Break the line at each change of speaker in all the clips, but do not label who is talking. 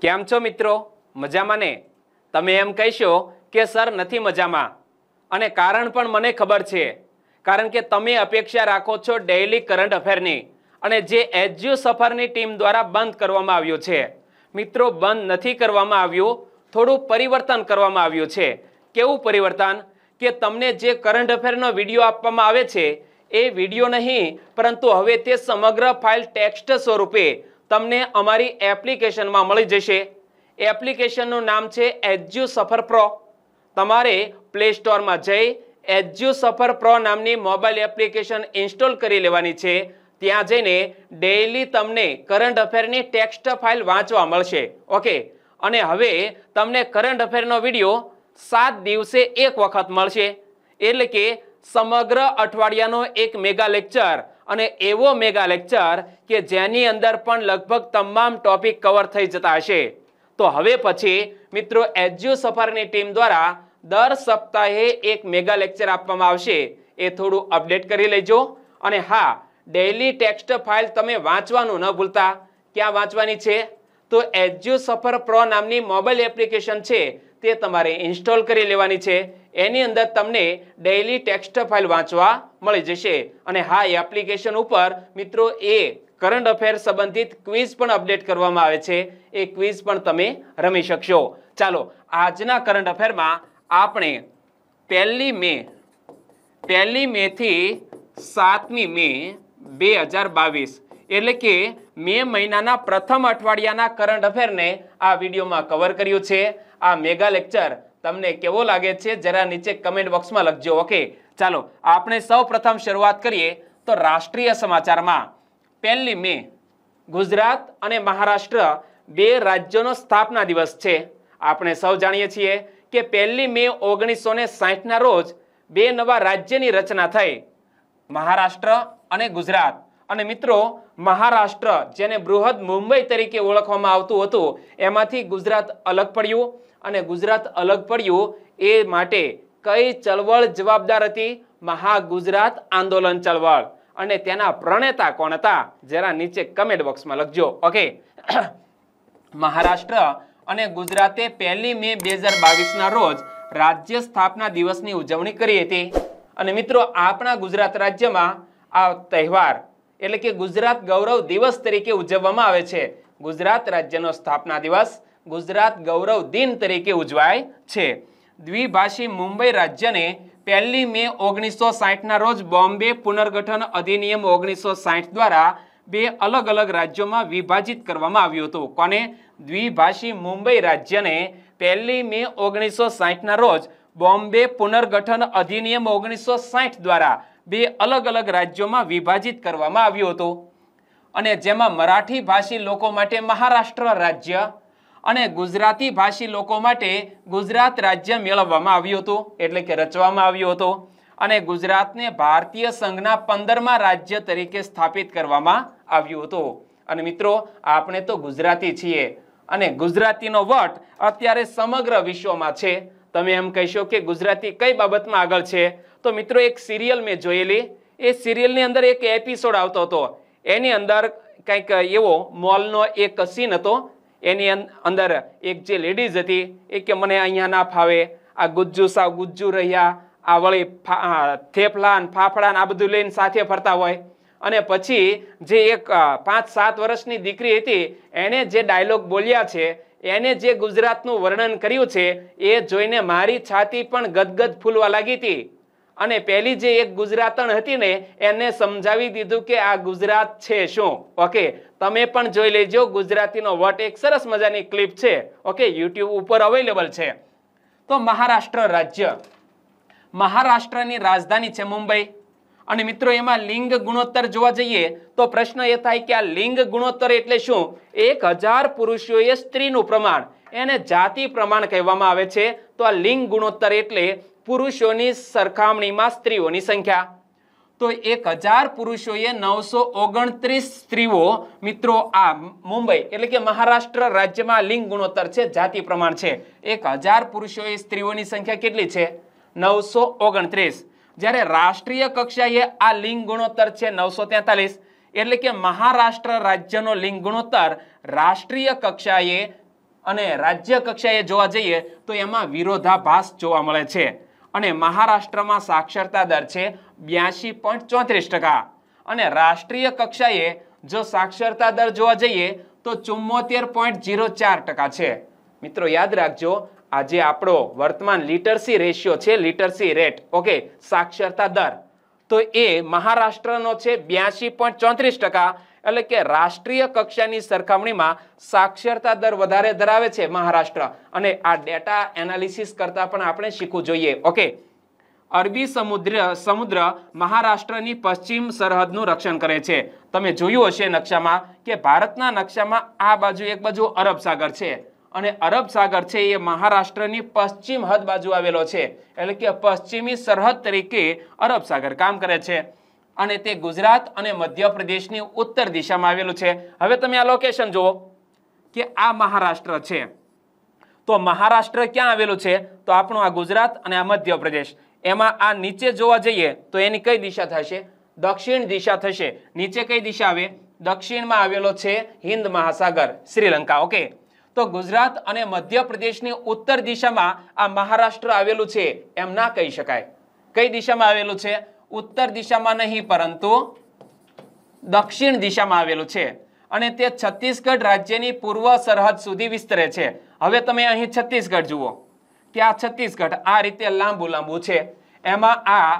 કેમ છો મિત્રો મજામાં ને તમે એમ કહેશો કે સર નથી મજામાં અને કારણ પણ મને ખબર છે કારણ કે તમે અપેક્ષા રાખો છો ડેઇલી કરંટ અફેરની અને જે એચજીઓ સફરની ટીમ દ્વારા બંધ કરવામાં આવ્યું છે મિત્રો બંધ નથી કરવામાં આવ્યું થોડું પરિવર્તન કરવામાં આવ્યું છે કેવું પરિવર્તન કે તમને જે કરંટ અફેરનો વિડીયો આપવામાં આવે છે એ વિડીયો નહીં પરંતુ હવે તે સમગ્ર ફાઇલ ટેક્સ્ટ સ્વરૂપે તમને અમારી એપ્લિકેશનમાં મળી જશે એપ્લિકેશનનું નામ છે એજ્યુ સફર પ્રો તમારે પ્લે સ્ટોરમાં જઈ એજ્યુ સફર પ્રો નામની મોબાઈલ એપ્લિકેશન ઇન્સ્ટોલ કરી લેવાની છે ત્યાં જઈને ડેઇલી તમને કરંટ અફેરની ટેક્સ્ટ ફાઇલ વાંચવા મળશે ઓકે અને હવે તમને કરંટ અફેરનો વિડીયો સાત દિવસે એક વખત મળશે એટલે કે સમગ્ર અઠવાડિયાનો એક મેગા લેક્ચર અને એવો મેગા લેક્ચર કે જેની અંદર પણ લગભગ તમામ ટોપિક કવર થઈ જતા હશે તો હવે પછી મિત્રો એજ્યુ સફરની ટીમ દ્વારા દર સપ્તાહે એક મેગા લેક્ચર આપવામાં આવશે એ થોડું અપડેટ કરી લેજો અને હા ડેઇલી ટેક્સ્ટ ફાઇલ તમે વાંચવાનું ન ભૂલતા ક્યાં વાંચવાની છે તો એજ્યુ સફર પ્રો નામની મોબાઈલ એપ્લિકેશન છે તે તમારે ઇન્સ્ટોલ કરી લેવાની છે એની અંદર તમને ડેઇલી ટેક્સ્ટ ફાઇલ વાંચવા મળી જશે અને હા એ એપ્લિકેશન ઉપર મિત્રો એ કરંટ અફેર સંબંધિત ક્વિઝ પણ અપડેટ કરવામાં આવે છે એ ક્વિઝ પણ તમે રમી શકશો ચાલો આજના કરંટ અફેરમાં આપણે પહેલી મે પહેલી મેથી સાતમી મે બે હજાર બાવીસ એટલે કે મે મહિનાના પ્રથમ અઠવાડિયાના કરંટ અફેરને આ વિડીયોમાં કવર કર્યું છે આ મેગા લેક્ચર તમને કેવો લાગે છે જરા નીચે કમેન્ટ બોક્સમાં લખજો ઓકે ચાલો આપણે સૌ પ્રથમ શરૂઆત કરીએ તો રાષ્ટ્રીય સમાચારમાં પહેલી મે ગુજરાત અને મહારાષ્ટ્ર બે રાજ્યોનો સ્થાપના દિવસ છે આપણે સૌ જાણીએ છીએ કે પહેલી મે ઓગણીસો ને સાહીઠના રોજ બે નવા રાજ્યની રચના થઈ મહારાષ્ટ્ર અને ગુજરાત અને મિત્રો મહારાષ્ટ્ર જેને બૃહદ મુંબઈ તરીકે ઓળખવામાં આવતું હતું એમાંથી ગુજરાત અલગ પડ્યું અને ગુજરાત અલગ પડ્યું એ માટે કઈ ચળવળ જવાબદાર હતી મહાગુજરાત આંદોલન ચળવળ અને તેના પ્રણેતા કોણ હતા જરા નીચે કમેન્ટ બોક્સમાં લખજો ઓકે મહારાષ્ટ્ર અને ગુજરાતે પહેલી મે બે હજાર બાવીસના રોજ રાજ્ય સ્થાપના દિવસની ઉજવણી કરી હતી અને મિત્રો આપણા ગુજરાત રાજ્યમાં આ તહેવાર એટલે કે ગુજરાત ગૌરવ દિવસ તરીકે ઉજવવામાં આવે છે ગુજરાત રાજ્યનો સ્થાપના દિવસ ગુજરાત ગૌરવ દિન તરીકે ઉજવાય છે દ્વિભાષી મુંબઈ રાજ્યને પહેલી મે ઓગણીસો સાહીઠના રોજ બોમ્બે પુનર્ગઠન અધિનિયમ ઓગણીસો સાહીઠ દ્વારા બે અલગ અલગ રાજ્યોમાં વિભાજિત કરવામાં આવ્યું હતું કોને દ્વિભાષી મુંબઈ રાજ્યને પહેલી મે ઓગણીસો સાહીઠના રોજ બોમ્બે પુનર્ગઠન અધિનિયમ ઓગણીસો સાહીઠ દ્વારા બે અલગ અલગ રાજ્યોમાં વિભાજિત કરવામાં આવ્યું હતું અને જેમાં મરાઠી ભાષી લોકો માટે મહારાષ્ટ્ર રાજ્ય અને ગુજરાતી ભાષી લોકો માટે ગુજરાત રાજ્ય મેળવવામાં આવ્યું હતું એટલે કે રચવામાં આવ્યું હતું અને ગુજરાતને ભારતીય સંઘના પંદરમા રાજ્ય તરીકે સ્થાપિત કરવામાં આવ્યું હતું અને મિત્રો આપણે તો ગુજરાતી છીએ અને ગુજરાતીનો વટ અત્યારે સમગ્ર વિશ્વમાં છે તમે એમ કહેશો કે ગુજરાતી કઈ બાબતમાં આગળ છે તો મિત્રો એક સિરિયલ મેં જોયેલી એ સિરિયલની અંદર એક એપિસોડ આવતો હતો એની અંદર કંઈક એવો મોલનો એક સીન હતો એની અંદર એક જે લેડીઝ હતી એ કે મને અહીંયા ના ફાવે આ ગુજ્જુ સાવ ગુજ્જુ રહ્યા આ વળી થેપલા ને ફાફડા ને આ બધું લઈને સાથે ફરતા હોય અને પછી જે એક પાંચ સાત વર્ષની દીકરી હતી એણે જે ડાયલોગ બોલ્યા છે એને જે ગુજરાતનું વર્ણન કર્યું છે એ જોઈને મારી છાતી પણ ગદગદ ફૂલવા લાગી હતી અને પહેલી જે એક ગુજરાતણ હતી ને એને સમજાવી દીધું કે આ ગુજરાત છે શું ઓકે તમે પણ જોઈ લેજો ગુજરાતીનો વટ એક સરસ મજાની ક્લિપ છે ઓકે યુટ્યુબ ઉપર અવેલેબલ છે તો મહારાષ્ટ્ર રાજ્ય મહારાષ્ટ્રની રાજધાની છે મુંબઈ અને મિત્રો એમાં લિંગ ગુણોત્તર જોવા જઈએ તો પ્રશ્ન એ થાય કે આ લિંગ ગુણોત્તર એટલે શું એક હજાર પુરુષોએ સ્ત્રીનું પ્રમાણ એને જાતિ પ્રમાણ કહેવામાં આવે છે તો આ લિંગ ગુણોત્તર એટલે પુરુષોની સરખામણીમાં સ્ત્રીઓની સંખ્યા તો એક હજાર પુરુષોએ નવસો ઓગણત્રીસ સ્ત્રીઓ મિત્રો આ મુંબઈ એટલે કે મહારાષ્ટ્ર રાજ્યમાં લિંગ ગુણોત્તર છે જાતિ પ્રમાણ છે એક હજાર પુરુષોએ સ્ત્રીઓની સંખ્યા કેટલી છે નવસો ઓગણત્રીસ જ્યારે રાષ્ટ્રીય કક્ષાએ આ લિંગ ગુણોત્તર છે નવસો તેતાલીસ એટલે કે મહારાષ્ટ્ર રાજ્યનો લિંગ ગુણોત્તર રાષ્ટ્રીય કક્ષાએ અને રાજ્ય કક્ષાએ જોવા જઈએ તો એમાં વિરોધાભાસ જોવા મળે છે અને મહારાષ્ટ્રમાં સાક્ષરતા દર છે બ્યાસી પોઈન્ટ ચોત્રીસ ટકા અને રાષ્ટ્રીય કક્ષાએ જો સાક્ષરતા દર જોવા જઈએ તો ચુમ્મોતેર પોઈન્ટ ઝીરો ચાર ટકા છે મિત્રો યાદ રાખજો આજે આપણો વર્તમાન લિટરસી રેશિયો છે લિટરસી રેટ ઓકે સાક્ષરતા દર તો એ મહારાષ્ટ્રનો છે બ્યાસી પોઈન્ટ ચોત્રીસ ટકા એટલે કે રાષ્ટ્રીય કક્ષાની સરખામણીમાં સાક્ષરતા દર વધારે ધરાવે છે મહારાષ્ટ્ર અને આ ડેટા એનાલિસિસ કરતા પણ આપણે શીખવું જોઈએ ઓકે અરબી સમુદ્ર સમુદ્ર મહારાષ્ટ્રની પશ્ચિમ સરહદનું રક્ષણ કરે છે તમે જોયું હશે નકશામાં કે ભારતના નકશામાં આ બાજુ એક બાજુ અરબ સાગર છે અને અરબ સાગર છે એ મહારાષ્ટ્રની પશ્ચિમ હદ બાજુ આવેલો છે એટલે કે પશ્ચિમી સરહદ તરીકે અરબ સાગર કામ કરે છે અને તે ગુજરાત અને મધ્યપ્રદેશની ઉત્તર દિશામાં આવેલું છે હવે તમે આ લોકેશન જુઓ કે આ મહારાષ્ટ્ર છે તો મહારાષ્ટ્ર ક્યાં આવેલું છે તો આપણું આ ગુજરાત અને આ મધ્યપ્રદેશ એમાં આ નીચે જોવા જઈએ તો એની કઈ દિશા થશે દક્ષિણ દિશા થશે નીચે કઈ દિશા આવે દક્ષિણમાં આવેલો છે હિન્દ મહાસાગર શ્રીલંકા ઓકે તો ગુજરાત અને મધ્યપ્રદેશની ઉત્તર દિશામાં આ મહારાષ્ટ્ર આવેલું છે એમ ના કહી શકાય કઈ દિશામાં આવેલું છે ઉત્તર દિશામાં નહીં પરંતુ દક્ષિણ દિશામાં આવેલું છે અને તે છત્તીસગઢ રાજ્યની પૂર્વ સરહદ સુધી વિસ્તરે છે હવે તમે અહીં છત્તીસગઢ જુઓ કે આ છત્તીસગઢ આ રીતે લાંબુ લાંબુ છે એમાં આ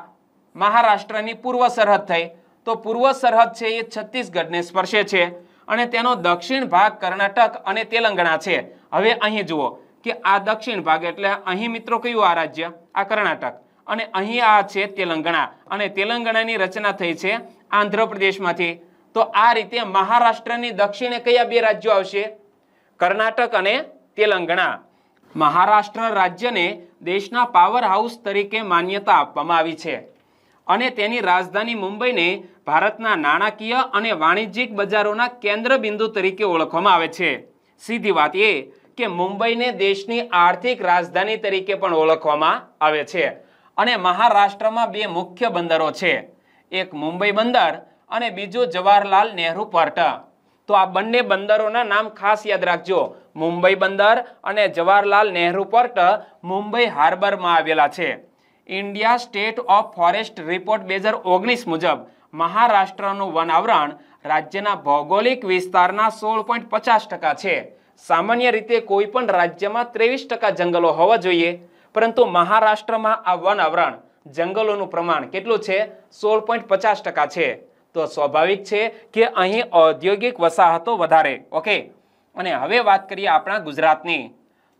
મહારાષ્ટ્રની પૂર્વ સરહદ થઈ તો પૂર્વ સરહદ છે એ છત્તીસગઢને સ્પર્શે છે અને તેનો દક્ષિણ ભાગ કર્ણાટક અને તેલંગણા છે હવે અહીં જુઓ કે આ દક્ષિણ ભાગ એટલે અહીં મિત્રો કયું આ રાજ્ય આ કર્ણાટક અને અહીં આ છે તેલંગણા અને તેલંગણાની રચના થઈ છે આંધ્રપ્રદેશમાંથી તો આ રીતે મહારાષ્ટ્રની દક્ષિણે કયા બે રાજ્યો આવશે કર્ણાટક અને તેલંગણા મહારાષ્ટ્ર રાજ્યને દેશના પાવર હાઉસ તરીકે માન્યતા આપવામાં આવી છે અને તેની રાજધાની મુંબઈને ભારતના નાણાકીય અને વાણિજ્યિક બજારોના કેન્દ્ર બિંદુ તરીકે ઓળખવામાં આવે છે સીધી વાત એ કે મુંબઈને દેશની આર્થિક રાજધાની તરીકે પણ ઓળખવામાં આવે છે અને મહારાષ્ટ્રમાં બે મુખ્ય બંદરો છે એક મુંબઈ બંદર અને બીજું જવાહરલાલ નહેરુ પોર્ટ તો આ બંને બંદરોના નામ ખાસ યાદ રાખજો મુંબઈ બંદર અને જવાહરલાલ નહેરુ પોર્ટ મુંબઈ હાર્બરમાં આવેલા છે India state of forest report બે હજાર ઓગણીસ મુજબ મહારાષ્ટ્રનું વનાવરણ રાજ્યના ભૌગોલિક વિસ્તારના સોળ પોઈન્ટ પચાસ ટકા છે સામાન્ય રીતે કોઈ પણ રાજ્યમાં ત્રેવીસ ટકા જંગલો હોવા જોઈએ પરંતુ મહારાષ્ટ્રમાં આ વન આવરણ જંગલોનું પ્રમાણ કેટલું છે સોળ પોઈન્ટ પચાસ ટકા છે તો સ્વાભાવિક છે કે અહીં ઔદ્યોગિક વસાહતો વધારે ઓકે અને હવે વાત કરીએ આપણા ગુજરાતની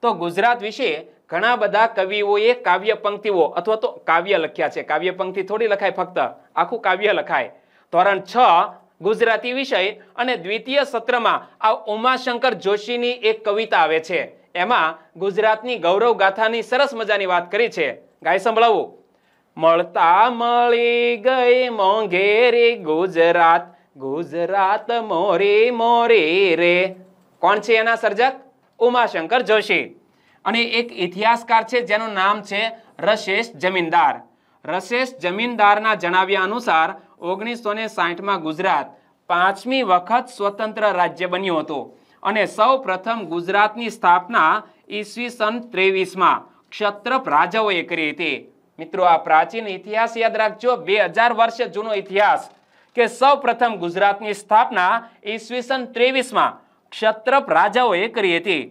તો ગુજરાત વિશે ઘણા બધા કવિઓએ કાવ્ય પંક્તિઓ અથવા તો કાવ્ય લખ્યા છે કાવ્ય પંક્તિ થોડી લખાય ફક્ત આખું કાવ્ય લખાય ધોરણ છ ગુજરાતી વિષય અને દ્વિતીય સત્રમાં આ ઉમાશંકર જોશીની એક કવિતા આવે છે એમાં ગુજરાતની ગૌરવ ગાથાની સરસ મજાની વાત કરી છે ગાય સંભળાવો મળતા મળી ગઈ મોંઘેરી ગુજરાત ગુજરાત મોરી મોરી રે કોણ છે એના સર્જક ઉમાશંકર જોશી અને એક ઇતિહાસકાર છે જેનું નામ છે રશેષ જમીનદાર રશેષ જમીનદારના જણાવ્યા અનુસાર ઓગણીસો ને સાહીઠમાં ગુજરાત પાંચમી વખત સ્વતંત્ર રાજ્ય બન્યું હતું અને સૌ પ્રથમ ગુજરાતની સ્થાપના ઈસવીસન ત્રેવીસમાં ક્ષત્રપ રાજાઓએ કરી હતી મિત્રો આ પ્રાચીન ઇતિહાસ યાદ રાખજો બે હજાર વર્ષ જૂનો ઇતિહાસ કે સૌ પ્રથમ ગુજરાતની સ્થાપના ઈસવીસન ત્રેવીસમાં ક્ષત્રપ રાજાઓએ કરી હતી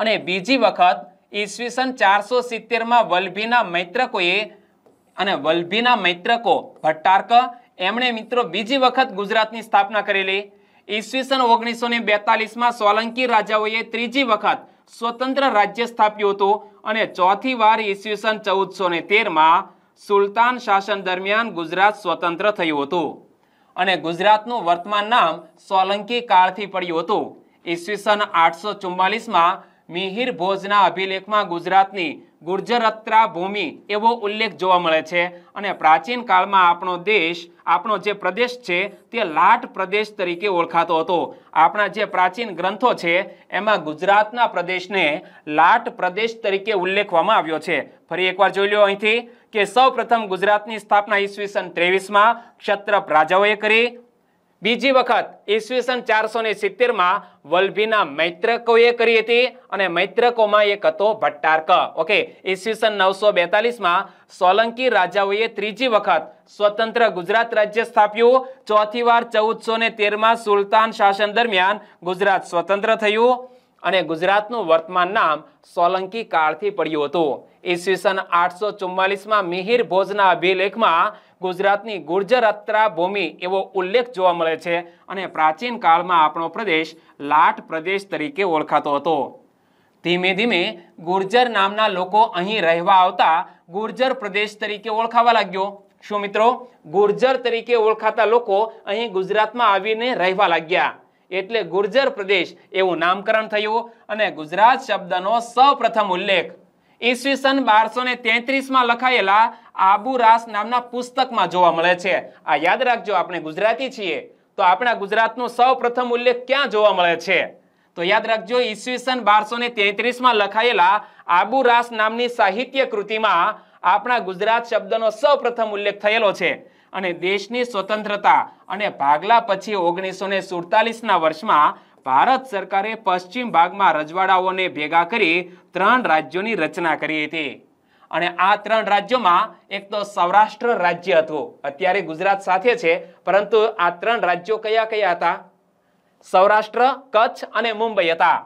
અને બીજી વખત ઈસવીસન ચારસો સિત્તેરમાં વલ્ભીના મૈત્રકોએ અને વલ્ભીના મૈત્રકો ભટ્ટાર્ક એમણે મિત્રો બીજી વખત ગુજરાતની સ્થાપના કરેલી ઈસવીસન ઓગણીસો ને બેતાલીસમાં સોલંકી રાજાઓએ ત્રીજી વખત સ્વતંત્ર રાજ્ય સ્થાપ્યું હતું અને ચોથી વાર ઈસવીસન ચૌદસો ને તેરમાં સુલતાન શાસન દરમિયાન ગુજરાત સ્વતંત્ર થયું હતું અને ગુજરાતનું વર્તમાન નામ સોલંકી કાળથી પડ્યું હતું ઈસવીસન આઠસો ચુમ્માલીસમાં મિહિર ભોજના અભિલેખમાં ગુજરાતની ગુર્જરત્રા ભૂમિ એવો ઉલ્લેખ જોવા મળે છે અને પ્રાચીન કાળમાં આપણો દેશ આપણો જે પ્રદેશ છે તે લાટ પ્રદેશ તરીકે ઓળખાતો હતો આપણા જે પ્રાચીન ગ્રંથો છે એમાં ગુજરાતના પ્રદેશને લાટ પ્રદેશ તરીકે ઉલ્લેખવામાં આવ્યો છે ફરી એકવાર જોઈ લો અહીંથી કે સૌ ગુજરાતની સ્થાપના ઈસવીસન ત્રેવીસમાં ક્ષત્રપ રાજાઓએ કરી બીજી વખત ઈસવીસન ચારસો ને સિત્તેરમાં વલ્ભીના મૈત્રકોએ કરી હતી અને મૈત્રકોમાં એક હતો ભટ્ટાર્ક ઓકે ઈસવીસન નવસો બેતાલીસમાં સોલંકી રાજાઓએ ત્રીજી વખત સ્વતંત્ર ગુજરાત રાજ્ય સ્થાપ્યું ચોથી વાર ચૌદસો ને તેરમાં સુલતાન શાસન દરમિયાન ગુજરાત સ્વતંત્ર થયું અને ગુજરાતનું વર્તમાન નામ સોલંકી કાળથી પડ્યું હતું ઈસવીસન આઠસો ચુમ્માલીસમાં મિહિર ભોજના અભિલેખમાં ગુજરાતની ગુર્જર ભૂમિ એવો ઉલ્લેખ જોવા મળે છે અને પ્રાચીન કાળમાં આપણો પ્રદેશ લાટ પ્રદેશ તરીકે ઓળખાતો હતો ધીમે ધીમે ગુર્જર નામના લોકો અહીં રહેવા આવતા ગુર્જર પ્રદેશ તરીકે ઓળખાવા લાગ્યો શું મિત્રો ગુર્જર તરીકે ઓળખાતા લોકો અહીં ગુજરાતમાં આવીને રહેવા લાગ્યા એટલે ગુર્જર પ્રદેશ એવું નામકરણ થયું અને ગુજરાત શબ્દનો સૌપ્રથમ ઉલ્લેખ ઈસવીસન બારસો ને તેત્રીસમાં લખાયેલા આબુરાસ નામના પુસ્તકમાં જોવા મળે છે આ યાદ રાખજો આપણે ગુજરાતી છીએ તો આપણા ગુજરાતનો સૌ પ્રથમ ઉલ્લેખ ક્યાં જોવા મળે છે તો યાદ રાખજો ઈસવીસન બારસો ને તેત્રીસમાં લખાયેલા આબુરાસ નામની સાહિત્ય કૃતિમાં આપણા ગુજરાત શબ્દનો સૌ પ્રથમ ઉલ્લેખ થયેલો છે અને દેશની સ્વતંત્રતા અને ભાગલા પછી ઓગણીસો ને સુડતાલીસના વર્ષમાં ભારત સરકારે પશ્ચિમ ભાગમાં રજવાડાઓને ભેગા કરી ત્રણ રાજ્યોની રચના કરી હતી અને આ ત્રણ રાજ્યોમાં એક તો સૌરાષ્ટ્ર રાજ્ય હતું અત્યારે ગુજરાત સાથે છે પરંતુ આ ત્રણ રાજ્યો કયા કયા હતા સૌરાષ્ટ્ર કચ્છ અને મુંબઈ હતા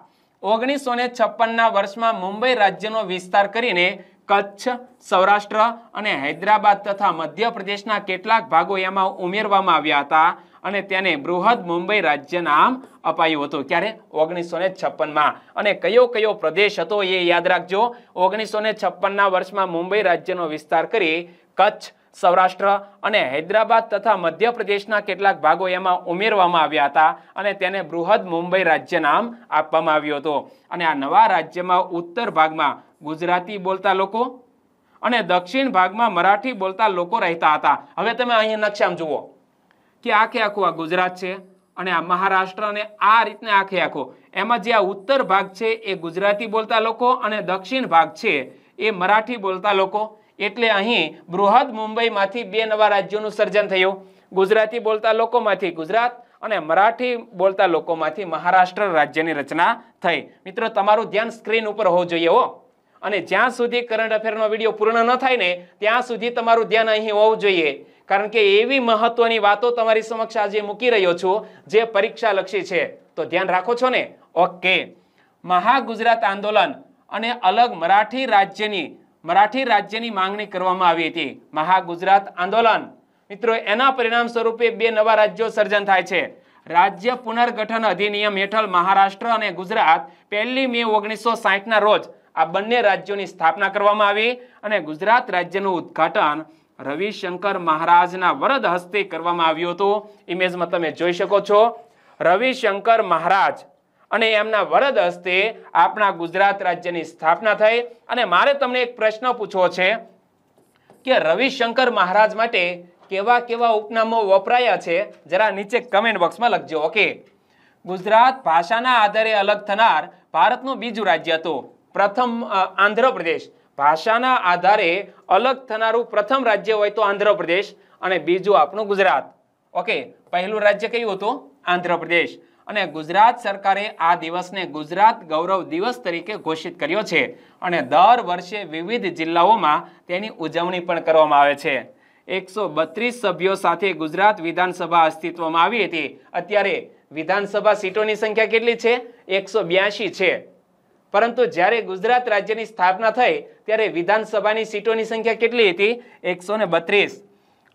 ઓગણીસો ને છપ્પનના વર્ષમાં મુંબઈ રાજ્યનો વિસ્તાર કરીને કચ્છ સૌરાષ્ટ્ર અને હૈદરાબાદ તથા મધ્યપ્રદેશના કેટલાક ભાગો એમાં ઉમેરવામાં આવ્યા હતા અને તેને બૃહદ મુંબઈ રાજ્ય નામ અપાયું હતું ક્યારે ઓગણીસો ને છપ્પનમાં અને કયો કયો પ્રદેશ હતો એ યાદ રાખજો ઓગણીસો ને છપ્પનના વર્ષમાં મુંબઈ રાજ્યનો વિસ્તાર કરી કચ્છ સૌરાષ્ટ્ર અને હૈદરાબાદ તથા મધ્યપ્રદેશના કેટલાક ભાગો એમાં ઉમેરવામાં આવ્યા હતા અને તેને બૃહદ મુંબઈ રાજ્ય નામ આપવામાં આવ્યું હતું અને આ નવા રાજ્યમાં ઉત્તર ભાગમાં ગુજરાતી બોલતા લોકો અને દક્ષિણ ભાગમાં મરાઠી બોલતા લોકો રહેતા હતા હવે તમે અહીંયા નકશામાં જુઓ કે આખે આખું આ ગુજરાત છે અને આ મહારાષ્ટ્ર અને આ રીતને આખે આખો એમાં જે આ ઉત્તર ભાગ છે એ ગુજરાતી બોલતા લોકો અને દક્ષિણ ભાગ છે એ મરાઠી બોલતા લોકો એટલે અહીં બૃહદ મુંબઈમાંથી બે નવા રાજ્યોનું સર્જન થયું ગુજરાતી બોલતા લોકોમાંથી ગુજરાત અને મરાઠી બોલતા લોકોમાંથી મહારાષ્ટ્ર રાજ્યની રચના થઈ મિત્રો તમારું ધ્યાન સ્ક્રીન ઉપર હોવું જોઈએ હો અને જ્યાં સુધી કરંટ અફેરનો વિડીયો પૂર્ણ ન થાય ને ત્યાં સુધી તમારું ધ્યાન અહીં હોવું જોઈએ કારણ કે એવી મહત્વની વાતો તમારી સમક્ષ આજે મૂકી રહ્યો છું જે પરીક્ષાલક્ષી છે તો ધ્યાન રાખો છો ને ઓકે મહાગુજરાત આંદોલન અને અલગ મરાઠી રાજ્યની મરાઠી રાજ્યની માંગણી કરવામાં આવી હતી મહાગુજરાત આંદોલન મિત્રો એના પરિણામ સ્વરૂપે બે નવા રાજ્યો સર્જન થાય છે રાજ્ય પુનર્ગઠન અધિનિયમ હેઠળ મહારાષ્ટ્ર અને ગુજરાત પહેલી મે ઓગણીસો સાહીઠના રોજ આ બંને રાજ્યોની સ્થાપના કરવામાં આવી અને ગુજરાત રાજ્યનું ઉદ્ઘાટન રવિશંકર મહારાજના વરદ હસ્તે કરવામાં આવ્યું હતું ઇમેજમાં તમે જોઈ શકો છો રવિશંકર મહારાજ અને એમના વરદ હસ્તે આપણા ગુજરાત રાજ્યની સ્થાપના થઈ અને મારે તમને એક પ્રશ્ન પૂછવો છે કે રવિશંકર મહારાજ માટે કેવા કેવા ઉપનામો વપરાયા છે જરા નીચે કમેન્ટ બોક્સમાં લખજો ઓકે ગુજરાત ભાષાના આધારે અલગ થનાર ભારતનું બીજું રાજ્ય હતું પ્રથમ આંધ્રપ્રદેશ ભાષાના આધારે અલગ થનારું પ્રથમ રાજ્ય હોય તો આંધ્રપ્રદેશ અને બીજું આપણું ગુજરાત ઓકે પહેલું રાજ્ય કયું હતું આંધ્રપ્રદેશ અને ગુજરાત સરકારે આ દિવસને ગુજરાત ગૌરવ દિવસ તરીકે ઘોષિત કર્યો છે અને દર વર્ષે વિવિધ જિલ્લાઓમાં તેની ઉજવણી પણ કરવામાં આવે છે એકસો બત્રીસ સભ્યો સાથે ગુજરાત વિધાનસભા અસ્તિત્વમાં આવી હતી અત્યારે વિધાનસભા સીટોની સંખ્યા કેટલી છે એકસો બ્યાસી છે પરંતુ જ્યારે ગુજરાત રાજ્યની સ્થાપના થઈ ત્યારે વિધાનસભાની સીટોની સંખ્યા કેટલી હતી એકસો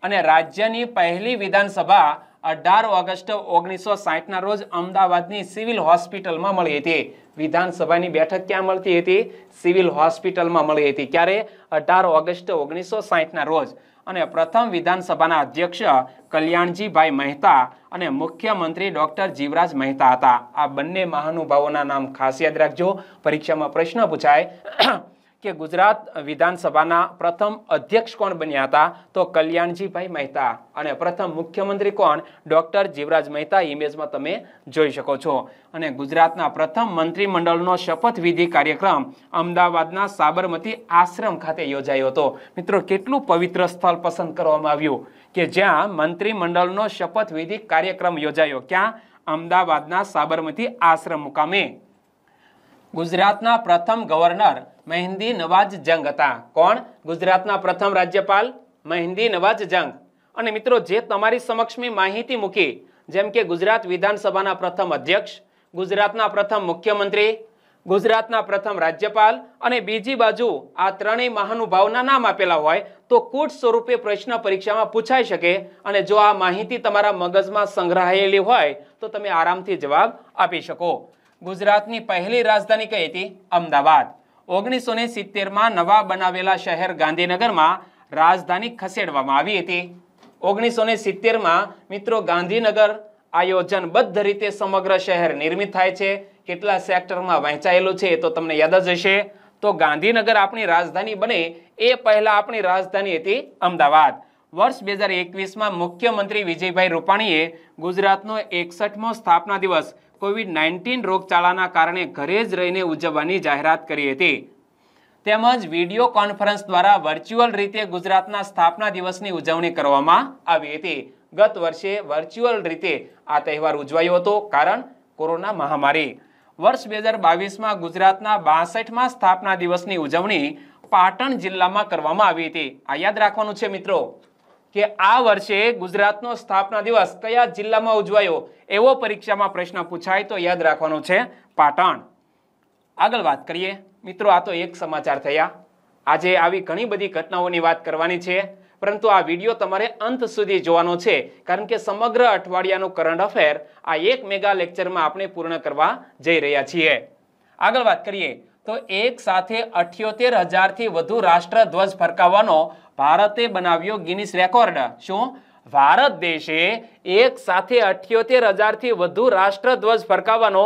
અને રાજ્યની પહેલી વિધાનસભા અઢાર ઓગસ્ટ ઓગણીસો સાહીઠના રોજ અમદાવાદની સિવિલ હોસ્પિટલમાં મળી હતી વિધાનસભાની બેઠક ક્યાં મળતી હતી સિવિલ હોસ્પિટલમાં મળી હતી ક્યારે અઢાર ઓગસ્ટ ઓગણીસો સાહીઠના રોજ અને પ્રથમ વિધાનસભાના અધ્યક્ષ કલ્યાણજીભાઈ મહેતા અને મુખ્યમંત્રી ડોક્ટર જીવરાજ મહેતા હતા આ બંને મહાનુભાવોના નામ ખાસ યાદ રાખજો પરીક્ષામાં પ્રશ્ન પૂછાય કે ગુજરાત વિધાનસભાના પ્રથમ અધ્યક્ષ કોણ બન્યા હતા તો કલ્યાણજીભાઈ મહેતા અને પ્રથમ મુખ્યમંત્રી કોણ ડૉક્ટર જીવરાજ મહેતા ઇમેજમાં તમે જોઈ શકો છો અને ગુજરાતના પ્રથમ મંત્રીમંડળનો શપથવિધિ કાર્યક્રમ અમદાવાદના સાબરમતી આશ્રમ ખાતે યોજાયો હતો મિત્રો કેટલું પવિત્ર સ્થળ પસંદ કરવામાં આવ્યું કે જ્યાં મંત્રીમંડળનો શપથવિધિ કાર્યક્રમ યોજાયો ક્યાં અમદાવાદના સાબરમતી આશ્રમ મુકામે ગુજરાતના પ્રથમ ગવર્નર મહેંદી નવાજ જંગ હતા કોણ ગુજરાતના પ્રથમ રાજ્યપાલ મહેંદી નવાજ જંગ અને મિત્રો જે તમારી સમક્ષ મેં માહિતી મૂકી જેમ કે ગુજરાત વિધાનસભાના પ્રથમ અધ્યક્ષ ગુજરાતના પ્રથમ મુખ્યમંત્રી ગુજરાતના પ્રથમ રાજ્યપાલ અને બીજી બાજુ આ ત્રણેય મહાનુભાવના નામ આપેલા હોય તો કૂટ સ્વરૂપે પ્રશ્ન પરીક્ષામાં પૂછાઈ શકે અને જો આ માહિતી તમારા મગજમાં સંગ્રહાયેલી હોય તો તમે આરામથી જવાબ આપી શકો ગુજરાતની પહેલી રાજધાની કઈ હતી અમદાવાદ ઓગણીસો ને સિત્તેરમાં નવા બનાવેલા શહેર ગાંધીનગરમાં રાજધાની ખસેડવામાં આવી હતી ઓગણીસો ને સિત્તેરમાં મિત્રો ગાંધીનગર આયોજનબદ્ધ રીતે સમગ્ર શહેર નિર્મિત થાય છે કેટલા સેક્ટરમાં વહેંચાયેલું છે તો તમને યાદ જ હશે તો ગાંધીનગર આપણી રાજધાની બને એ પહેલાં આપણી રાજધાની હતી અમદાવાદ વર્ષ બે હજાર એકવીસમાં મુખ્યમંત્રી વિજયભાઈ રૂપાણીએ ગુજરાતનો એકસઠમો સ્થાપના દિવસ કોવિડ નાઇન્ટીન રોગચાળાના કારણે ઘરે જ રહીને ઉજવવાની જાહેરાત કરી હતી તેમજ વિડીયો કોન્ફરન્સ દ્વારા વર્ચ્યુઅલ રીતે ગુજરાતના સ્થાપના દિવસની ઉજવણી કરવામાં આવી હતી ગત વર્ષે વર્ચ્યુઅલ રીતે આ તહેવાર ઉજવાયો હતો કારણ કોરોના મહામારી વર્ષ બે હજાર બાવીસમાં ગુજરાતના બાસઠમાં સ્થાપના દિવસની ઉજવણી પાટણ જિલ્લામાં કરવામાં આવી હતી આ યાદ રાખવાનું છે મિત્રો કે આ વર્ષે ગુજરાતનો સ્થાપના દિવસ કયા જિલ્લામાં ઉજવાયો એવો પરીક્ષામાં પ્રશ્ન પૂછાય તો યાદ રાખવાનો છે પાટણ આગળ વાત કરીએ મિત્રો આ તો એક સમાચાર થયા આજે આવી ઘણી બધી ઘટનાઓની વાત કરવાની છે પરંતુ આ વિડીયો તમારે અંત સુધી જોવાનો છે કારણ કે સમગ્ર અઠવાડિયાનું કરંટ અફેર આ એક મેગા લેક્ચરમાં આપણે પૂર્ણ કરવા જઈ રહ્યા છીએ આગળ વાત કરીએ તો એક સાથે અઠ્યોતેર હજારથી વધુ રાષ્ટ્રધ્વજ ફરકાવવાનો ભારતે બનાવ્યો ગિનિસ રેકોર્ડ શું ભારત દેશે એક સાથે અઠ્યોતેર હજારથી વધુ રાષ્ટ્રધ્વજ ફરકાવવાનો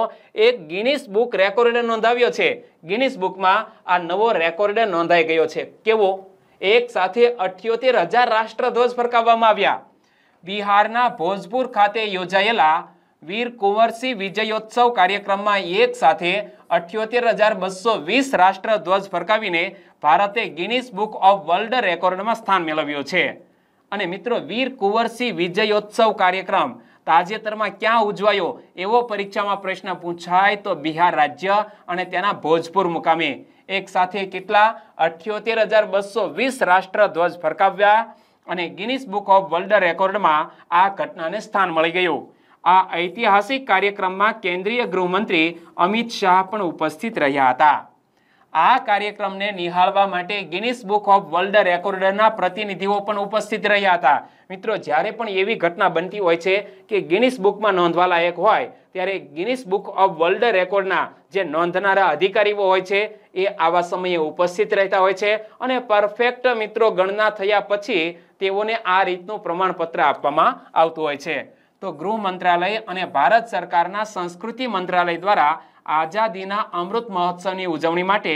એક ગિનિસ બુક રેકોર્ડ નોંધાવ્યો છે ગિનિસ બુકમાં આ નવો રેકોર્ડ નોંધાઈ ગયો છે કેવો એક સાથે અઠ્યોતેર હજાર રાષ્ટ્રધ્વજ ફરકાવવામાં આવ્યા બિહારના ભોજપુર ખાતે યોજાયેલા વીર કુંવરસિંહ વિજયોત્સવ કાર્યક્રમમાં એક સાથે અઠ્યોતેર હજાર બસો વીસ રાષ્ટ્રધ્વજ ફરકાવીને ભારતે ગિનિસ બુક ઓફ વર્લ્ડ રેકોર્ડમાં સ્થાન મેળવ્યું છે અને મિત્રો વીર કુંવરસિંહ વિજયોત્સવ કાર્યક્રમ તાજેતરમાં ક્યાં ઉજવાયો એવો પરીક્ષામાં પ્રશ્ન પૂછાય તો બિહાર રાજ્ય અને તેના ભોજપુર મુકામે એક સાથે કેટલા અઠ્યોતેર હજાર બસો વીસ રાષ્ટ્ર ધ્વજ ફરકાવ્યા અને ગિનિસ બુક ઓફ વર્લ્ડ રેકોર્ડમાં આ ઘટનાને સ્થાન મળી ગયું આ ઐતિહાસિક કાર્યક્રમમાં કેન્દ્રીય ગૃહમંત્રી અમિત શાહ પણ ઉપસ્થિત રહ્યા હતા આ કાર્યક્રમને નિહાળવા માટે ગિનિસ બુક ઓફ વર્લ્ડ રેકોર્ડના પ્રતિનિધિઓ પણ ઉપસ્થિત રહ્યા હતા મિત્રો જ્યારે પણ એવી ઘટના બનતી હોય છે કે ગિનિસ બુકમાં નોંધવા લાયક હોય ત્યારે ગિનિસ બુક ઓફ વર્લ્ડ રેકોર્ડના જે નોંધનારા અધિકારીઓ હોય છે એ આવા સમયે ઉપસ્થિત રહેતા હોય છે અને પરફેક્ટ મિત્રો ગણના થયા પછી તેઓને આ રીતનું પ્રમાણપત્ર આપવામાં આવતું હોય છે તો ગૃહ મંત્રાલય અને ભારત સરકારના સંસ્કૃતિ મંત્રાલય દ્વારા આઝાદીના અમૃત મહોત્સવની ઉજવણી માટે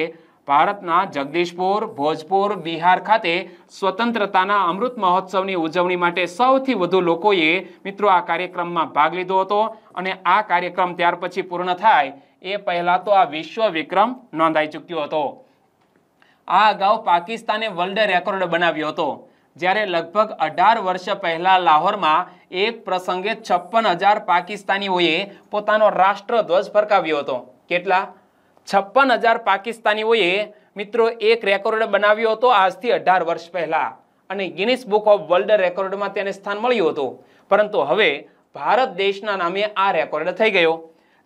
ભારતના જગદીશપુર ભોજપુર બિહાર ખાતે સ્વતંત્રતાના અમૃત મહોત્સવની ઉજવણી માટે સૌથી વધુ લોકોએ મિત્રો આ કાર્યક્રમમાં ભાગ લીધો હતો અને આ કાર્યક્રમ ત્યાર પછી પૂર્ણ થાય એ પહેલાં તો આ વિશ્વ વિક્રમ નોંધાઈ ચૂક્યો હતો આ અગાઉ પાકિસ્તાને વર્લ્ડ રેકોર્ડ બનાવ્યો હતો જ્યારે લગભગ અઢાર વર્ષ પહેલાં લાહોરમાં એક પ્રસંગે છપ્પન હજાર પાકિસ્તાનીઓએ પોતાનો રાષ્ટ્રધ્વજ ફરકાવ્યો હતો કેટલા છપ્પન હજાર પાકિસ્તાનીઓએ મિત્રો એક રેકોર્ડ બનાવ્યો હતો આજથી અઢાર વર્ષ પહેલાં અને ગિનિસ બુક ઓફ વર્લ્ડ રેકોર્ડમાં તેને સ્થાન મળ્યું હતું પરંતુ હવે ભારત દેશના નામે આ રેકોર્ડ થઈ ગયો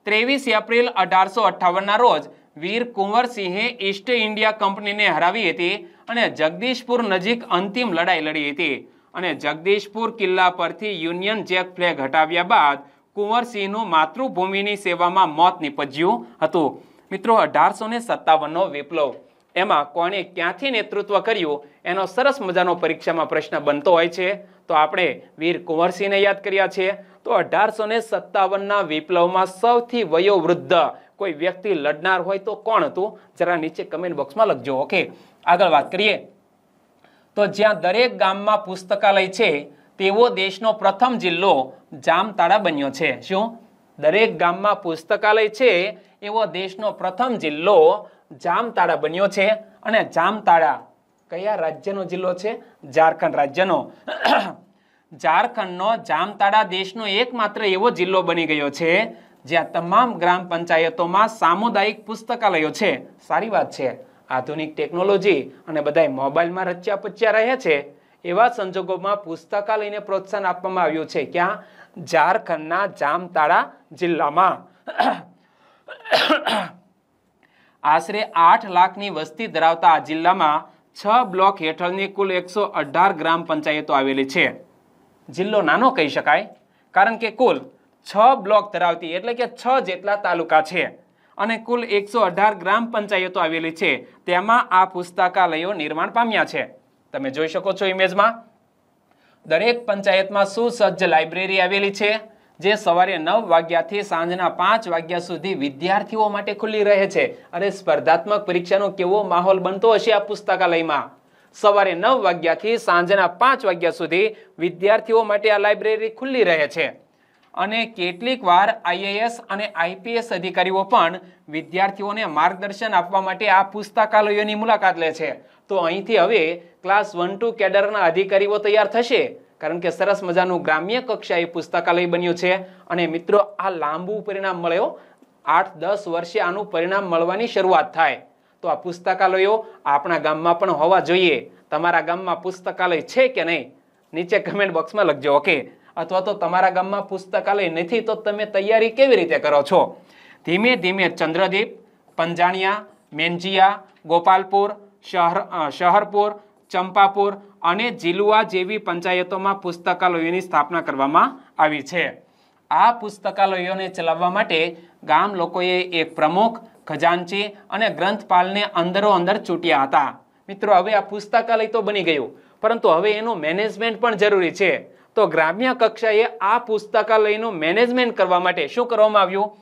ત્રેવીસ એપ્રિલ અઢારસો અઠ્ઠાવનના રોજ વીર કુંવરસિંહે ઈસ્ટ ઇન્ડિયા કંપનીને હરાવી હતી અને જગદીશપુર નજીક અંતિમ લડાઈ લડી હતી અને જગદીશપુર કિલ્લા પરથી યુનિયન જેક ફ્લેગ હટાવ્યા બાદ કુંવરસિંહનું માતૃભૂમિની સેવામાં મોત નીપજ્યું હતું મિત્રો અઢારસો ને સત્તાવનનો વિપ્લવ એમાં કોણે ક્યાંથી નેતૃત્વ કર્યું એનો સરસ મજાનો પરીક્ષામાં પ્રશ્ન બનતો હોય છે તો આપણે વીર કુંવરસિંહને યાદ કર્યા છે તો અઢારસો ને સત્તાવનના વિપ્લવમાં સૌથી વયોવૃદ્ધ કોઈ વ્યક્તિ લડનાર હોય તો કોણ હતું જરા નીચે કમેન્ટ બોક્સમાં લખજો ઓકે આગળ વાત કરીએ તો જ્યાં દરેક ગામમાં પુસ્તકાલય છે તેવો દેશનો પ્રથમ જિલ્લો જામતાળા બન્યો છે શું દરેક ગામમાં પુસ્તકાલય છે એવો દેશનો પ્રથમ જિલ્લો જામતાળા બન્યો છે અને જામતાળા કયા રાજ્યનો જિલ્લો છે ઝારખંડ રાજ્યનો ઝારખંડનો જામતાળા દેશનો એકમાત્ર એવો જિલ્લો બની ગયો છે જ્યાં તમામ ગ્રામ પંચાયતોમાં સામુદાયિક પુસ્તકાલયો છે સારી વાત છે આધુનિક ટેકનોલોજી અને બધા મોબાઈલમાં રચ્યા પચ્યા રહે છે એવા સંજોગોમાં પુસ્તકાલયને પ્રોત્સાહન આપવામાં આવ્યું છે ક્યાં ઝારખંડના જામતાળા જિલ્લામાં આશરે આઠ લાખની વસ્તી ધરાવતા આ જિલ્લામાં છ બ્લોક હેઠળની કુલ એકસો અઢાર ગ્રામ પંચાયતો આવેલી છે જિલ્લો નાનો કહી શકાય કારણ કે કુલ છ બ્લોક ધરાવતી એટલે કે છ જેટલા તાલુકા છે અને કુલ એકસો અઢાર ગ્રામ પંચાયતો આવેલી છે તેમાં આ પુસ્તકાલયો નિર્માણ પામ્યા છે તમે જોઈ શકો છો ઇમેજમાં દરેક પંચાયતમાં સુસજ્જ લાઇબ્રેરી આવેલી છે જે સવારે નવ વાગ્યાથી સાંજના પાંચ વાગ્યા સુધી વિદ્યાર્થીઓ માટે ખુલ્લી રહે છે અને સ્પર્ધાત્મક પરીક્ષાનો કેવો માહોલ બનતો હશે આ પુસ્તકાલયમાં સવારે નવ વાગ્યાથી સાંજના પાંચ વાગ્યા સુધી વિદ્યાર્થીઓ માટે આ લાઇબ્રેરી ખુલ્લી રહે છે અને કેટલીક વાર આઈએએસ અને આઈપીએસ અધિકારીઓ પણ વિદ્યાર્થીઓને માર્ગદર્શન આપવા માટે આ પુસ્તકાલયોની મુલાકાત લે છે તો અહીંથી હવે ક્લાસ વન ટુ કેડરના અધિકારીઓ તૈયાર થશે કારણ કે સરસ મજાનું ગ્રામ્ય કક્ષાએ પુસ્તકાલય બન્યું છે અને મિત્રો આ લાંબુ પરિણામ મળ્યો આઠ દસ વર્ષે આનું પરિણામ મળવાની શરૂઆત થાય તો આ પુસ્તકાલયો આપણા ગામમાં પણ હોવા જોઈએ તમારા ગામમાં પુસ્તકાલય છે કે નહીં નીચે કમેન્ટ બોક્સમાં લખજો ઓકે અથવા તો તમારા ગામમાં પુસ્તકાલય નથી તો તમે તૈયારી કેવી રીતે કરો છો ધીમે ધીમે ચંદ્રદીપ પંજાણિયા મેંજીયા ગોપાલપુર શહર શહરપુર ચંપાપુર અને જીલુઆ જેવી પંચાયતોમાં પુસ્તકાલયોની સ્થાપના કરવામાં આવી છે આ પુસ્તકાલયોને ચલાવવા માટે ગામ લોકોએ એક પ્રમુખ ખજાનચી અને ગ્રંથપાલને અંદરો અંદર ચૂંટ્યા હતા મિત્રો હવે આ પુસ્તકાલય તો બની ગયું પરંતુ હવે એનું મેનેજમેન્ટ પણ જરૂરી છે તો ગ્રામ્ય કક્ષાએ આ પુસ્તકાલયનું મેનેજમેન્ટ કરવા માટે શું કરવામાં આવ્યું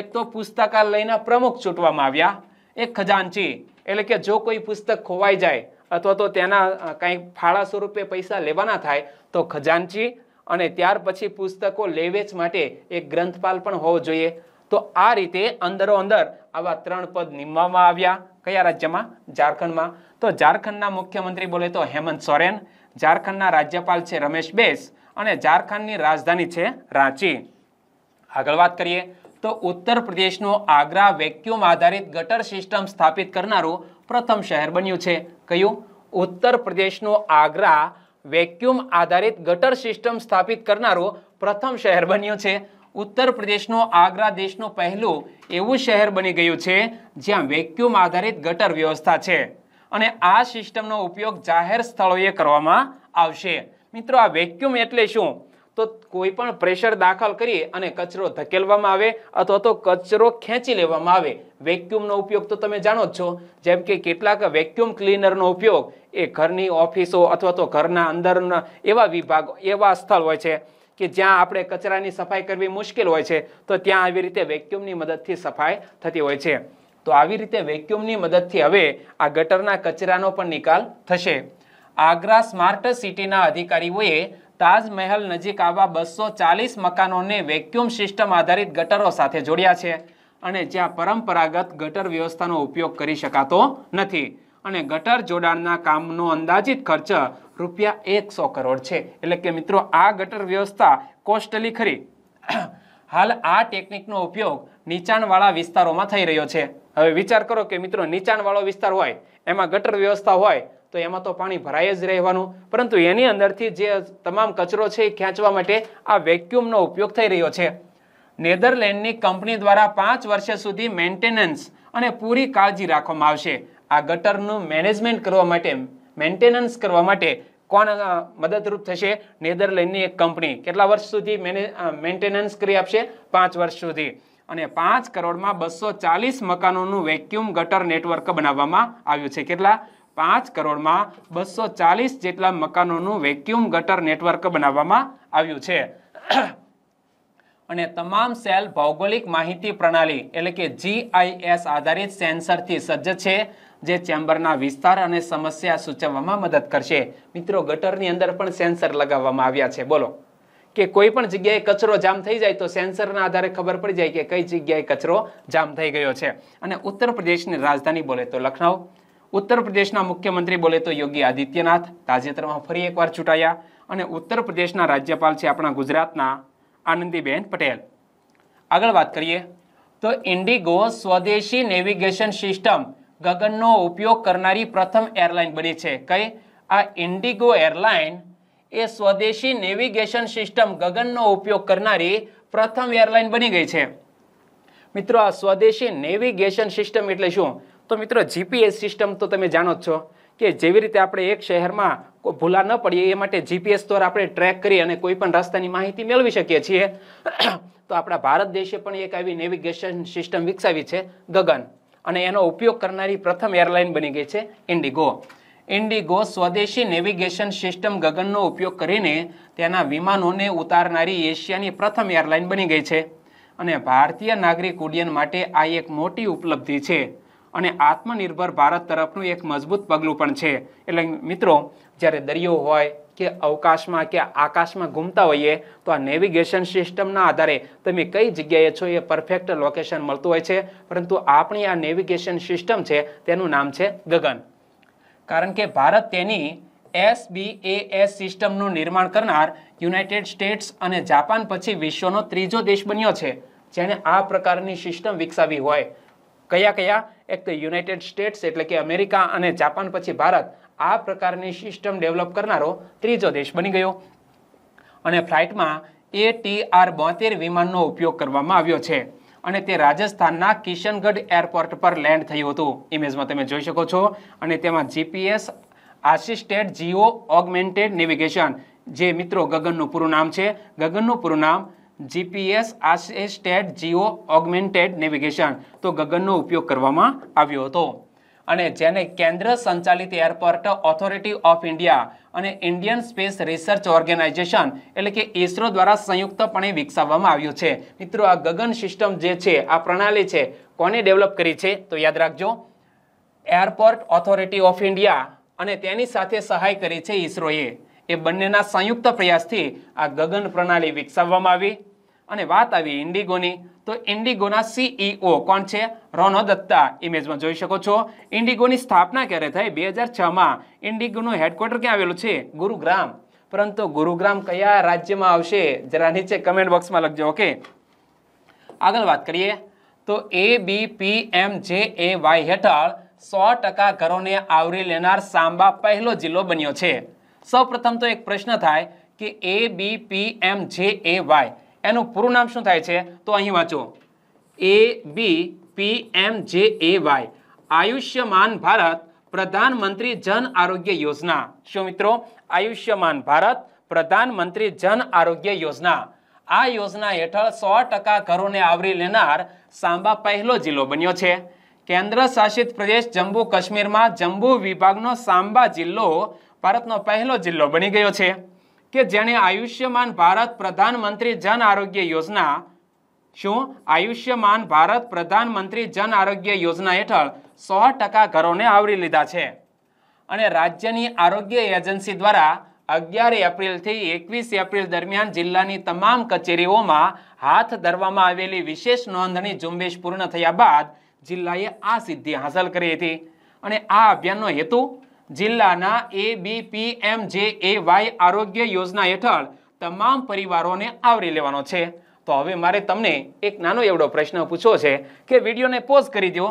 એક તો પુસ્તકાલયના પ્રમુખ ચૂંટવામાં આવ્યા એક ખજાનચી એટલે કે જો કોઈ પુસ્તક ખોવાઈ જાય અથવા તો તેના કંઈ ફાળા સ્વરૂપે પૈસા લેવાના થાય તો ખજાનચી અને ત્યાર પછી પુસ્તકો લેવેચ માટે એક ગ્રંથપાલ પણ હોવો જોઈએ તો આ રીતે અંદરો અંદર આવા ત્રણ પદ નિમવામાં આવ્યા કયા રાજ્યમાં ઝારખંડમાં તો ઝારખંડના મુખ્યમંત્રી બોલે તો હેમંત સોરેન ઝારખંડના રાજ્યપાલ છે રમેશ બેસ અને ઝારખંડની રાજધાની છે રાંચી આગળ વાત કરીએ તો ઉત્તર પ્રદેશનું આગ્રા વેક્યુમ આધારિત ગટર સિસ્ટમ સ્થાપિત કરનારું પ્રથમ શહેર બન્યું છે કયું ઉત્તર પ્રદેશનું આગ્રા વેક્યુમ આધારિત ગટર સિસ્ટમ સ્થાપિત કરનારું પ્રથમ શહેર બન્યું છે ઉત્તર પ્રદેશનું આગ્રા દેશનું પહેલું એવું શહેર બની ગયું છે જ્યાં વેક્યુમ આધારિત ગટર વ્યવસ્થા છે અને આ સિસ્ટમનો ઉપયોગ જાહેર સ્થળોએ કરવામાં આવશે મિત્રો આ વેક્યુમ એટલે શું તો કોઈ પણ પ્રેશર દાખલ કરી અને કચરો ધકેલવામાં આવે અથવા તો કચરો ખેંચી લેવામાં આવે વેક્યુમનો ઉપયોગ તો તમે જાણો જ છો જેમ કે કેટલાક વેક્યુમ ક્લીનરનો ઉપયોગ એ ઘરની ઓફિસો અથવા તો ઘરના અંદરના એવા વિભાગ એવા સ્થળ હોય છે કે જ્યાં આપણે કચરાની સફાઈ કરવી મુશ્કેલ હોય છે તો ત્યાં આવી રીતે વેક્યુમની મદદથી સફાઈ થતી હોય છે તો આવી રીતે વેક્યુમની મદદથી હવે આ ગટરના કચરાનો પણ નિકાલ થશે આગ્રા સ્માર્ટ સિટીના અધિકારીઓએ તાજમહેલ નજીક આવા બસો ચાલીસ મકાનોને વેક્યુમ સિસ્ટમ આધારિત ગટરો સાથે જોડ્યા છે અને જ્યાં પરંપરાગત ગટર વ્યવસ્થાનો ઉપયોગ કરી શકાતો નથી અને ગટર જોડાણના કામનો અંદાજિત ખર્ચ રૂપિયા એકસો કરોડ છે એટલે કે મિત્રો આ ગટર વ્યવસ્થા કોસ્ટલી ખરી હાલ આ ટેકનિકનો ઉપયોગ નીચાણવાળા વિસ્તારોમાં થઈ રહ્યો છે હવે વિચાર કરો કે મિત્રો નીચાણવાળો વિસ્તાર હોય એમાં ગટર વ્યવસ્થા હોય તો એમાં તો પાણી ભરાય જ રહેવાનું પરંતુ એની અંદરથી જે તમામ કચરો છે એ ખેંચવા માટે આ વેક્યુમનો ઉપયોગ થઈ રહ્યો છે નેધરલેન્ડની કંપની દ્વારા પાંચ વર્ષ સુધી મેન્ટેનન્સ અને પૂરી કાળજી રાખવામાં આવશે આ ગટરનું મેનેજમેન્ટ કરવા માટે મેન્ટેનન્સ કરવા માટે કોણ મદદરૂપ થશે નેધરલેન્ડની એક કંપની કેટલા વર્ષ સુધી મેન્ટેનન્સ કરી આપશે પાંચ વર્ષ સુધી અને પાંચ કરોડમાં બસો ચાલીસ મકાનોનું વેક્યુમ ગટર નેટવર્ક બનાવવામાં આવ્યું છે કેટલા પાંચ કરોડમાં બસો ચાલીસ જેટલા મકાનોનું વેક્યુમ ગટર નેટવર્ક બનાવવામાં આવ્યું છે અને તમામ સેલ ભૌગોલિક માહિતી પ્રણાલી એટલે કે જીઆઈએસ આધારિત સેન્સરથી સજ્જ છે જે ચેમ્બરના વિસ્તાર અને સમસ્યા સૂચવવામાં મદદ કરશે મિત્રો ગટરની અંદર પણ સેન્સર લગાવવામાં આવ્યા છે બોલો કે કોઈ પણ જગ્યાએ કચરો જામ થઈ જાય તો સેન્સરના આધારે ખબર પડી જાય કે કઈ જગ્યાએ કચરો જામ થઈ ગયો છે અને ઉત્તર પ્રદેશની રાજધાની બોલે તો લખનઉ ઉત્તર પ્રદેશના મુખ્યમંત્રી બોલે તો યોગી આદિત્યનાથ તાજેતરમાં ફરી એકવાર ચૂંટાયા અને ઉત્તર પ્રદેશના રાજ્યપાલ છે આપણા ગુજરાતના આનંદીબેન પટેલ આગળ વાત કરીએ તો ઇન્ડિગો સ્વદેશી નેવિગેશન સિસ્ટમ ગગનનો ઉપયોગ કરનારી પ્રથમ એરલાઇન બની છે કઈ આ ઇન્ડિગો એરલાઇન એ સ્વદેશી નેવિગેશન સિસ્ટમ ગગનનો ઉપયોગ કરનારી પ્રથમ એરલાઇન બની ગઈ છે મિત્રો આ સ્વદેશી નેવિગેશન સિસ્ટમ એટલે શું તો મિત્રો જીપીએસ સિસ્ટમ તો તમે જાણો જ છો કે જેવી રીતે આપણે એક શહેરમાં ભૂલા ન પડીએ એ માટે જીપીએસ દ્વારા આપણે ટ્રેક કરી અને કોઈ પણ રસ્તાની માહિતી મેળવી શકીએ છીએ તો આપણા ભારત દેશે પણ એક આવી નેવિગેશન સિસ્ટમ વિકસાવી છે ગગન અને એનો ઉપયોગ કરનારી પ્રથમ એરલાઇન બની ગઈ છે ઇન્ડિગો ઇન્ડિગો સ્વદેશી નેવિગેશન સિસ્ટમ ગગનનો ઉપયોગ કરીને તેના વિમાનોને ઉતારનારી એશિયાની પ્રથમ એરલાઇન બની ગઈ છે અને ભારતીય નાગરિક ઉડ્ડયન માટે આ એક મોટી ઉપલબ્ધિ છે અને આત્મનિર્ભર ભારત તરફનું એક મજબૂત પગલું પણ છે એટલે મિત્રો જ્યારે દરિયો હોય કે અવકાશમાં કે આકાશમાં ઘૂમતા હોઈએ તો આ નેવિગેશન સિસ્ટમના આધારે તમે કઈ જગ્યાએ છો એ પરફેક્ટ લોકેશન મળતું હોય છે પરંતુ આપણી આ નેવિગેશન સિસ્ટમ છે તેનું નામ છે ગગન કારણ કે ભારત તેની એસ બી એ એસ સિસ્ટમનું નિર્માણ કરનાર યુનાઇટેડ સ્ટેટ્સ અને જાપાન પછી વિશ્વનો ત્રીજો દેશ બન્યો છે જેણે આ પ્રકારની સિસ્ટમ વિકસાવી હોય કયા કયા એક તો યુનાઇટેડ સ્ટેટ્સ એટલે કે અમેરિકા અને જાપાન પછી ભારત આ પ્રકારની સિસ્ટમ ડેવલપ કરનારો ત્રીજો દેશ બની ગયો અને ફ્લાઇટમાં એ ટી આર બોતેર વિમાનનો ઉપયોગ કરવામાં આવ્યો છે અને તે રાજસ્થાનના કિશનગઢ એરપોર્ટ પર લેન્ડ થયું હતું ઇમેજમાં તમે જોઈ શકો છો અને તેમાં GPS assisted geo augmented navigation જે મિત્રો ગગનનું પૂરું નામ છે ગગનનું પૂરું નામ GPS assisted geo augmented navigation તો ગગનનો ઉપયોગ કરવામાં આવ્યો હતો અને જેને કેન્દ્ર સંચાલિત એરપોર્ટ ઓથોરિટી ઓફ ઇન્ડિયા અને ઇન્ડિયન સ્પેસ રિસર્ચ ઓર્ગેનાઇઝેશન એટલે કે ઇસરો દ્વારા સંયુક્તપણે વિકસાવવામાં આવ્યું છે મિત્રો આ ગગન સિસ્ટમ જે છે આ પ્રણાલી છે કોને ડેવલપ કરી છે તો યાદ રાખજો એરપોર્ટ ઓથોરિટી ઓફ ઇન્ડિયા અને તેની સાથે સહાય કરી છે ઇસરોએ એ બંનેના સંયુક્ત પ્રયાસથી આ ગગન પ્રણાલી વિકસાવવામાં આવી અને વાત આવી ઇન્ડિગોની તો ઇન્ડિગોના સીઈઓ e કોણ છે રોનો દત્તા ઇમેજમાં જોઈ શકો છો ઇન્ડિગોની સ્થાપના ક્યારે થઈ બે હજાર છમાં ઇન્ડિગોનું હેડક્વાર્ટર ક્યાં આવેલું છે ગુરુગ્રામ પરંતુ ગુરુગ્રામ કયા રાજ્યમાં આવશે જરા નીચે કમેન્ટ બોક્સમાં લખજો ઓકે આગળ વાત કરીએ તો એ બી પી એમ જે એ વાય હેઠળ સો ટકા ઘરોને આવરી લેનાર સાંબા પહેલો જિલ્લો બન્યો છે સૌપ્રથમ તો એક પ્રશ્ન થાય કે એ બી પી એમ જે એ વાય એનું પૂરું નામ શું થાય છે તો અહીં વાંચો એ બી પી એમ જે એ વાય આયુષ્યમાન ભારત પ્રધાનમંત્રી જન આરોગ્ય યોજના શું મિત્રો આયુષ્યમાન ભારત પ્રધાનમંત્રી જન આરોગ્ય યોજના આ યોજના હેઠળ સો ટકા ઘરોને આવરી લેનાર સાંબા પહેલો જિલ્લો બન્યો છે કેન્દ્ર શાસિત પ્રદેશ જમ્મુ કાશ્મીરમાં જમ્મુ વિભાગનો સાંબા જિલ્લો ભારતનો પહેલો જિલ્લો બની ગયો છે કે જેણે આયુષ્યમાન ભારત પ્રધાનમંત્રી જન આરોગ્ય યોજના શું આયુષ્યમાન ભારત પ્રધાનમંત્રી જન આરોગ્ય યોજના હેઠળ સો ટકા ઘરોને આવરી લીધા છે અને રાજ્યની આરોગ્ય એજન્સી દ્વારા અગિયાર એપ્રિલથી એકવીસ એપ્રિલ દરમિયાન જિલ્લાની તમામ કચેરીઓમાં હાથ ધરવામાં આવેલી વિશેષ નોંધણી ઝુંબેશ પૂર્ણ થયા બાદ જિલ્લાએ આ સિદ્ધિ હાંસલ કરી હતી અને આ અભિયાનનો હેતુ જિલ્લાના એ એબીપીએમ જે એ વાય આરોગ્ય યોજના હેઠળ તમામ પરિવારોને આવરી લેવાનો છે તો હવે મારે તમને એક નાનો એવડો પ્રશ્ન પૂછવો છે કે વિડીયોને પોઝ કરી દો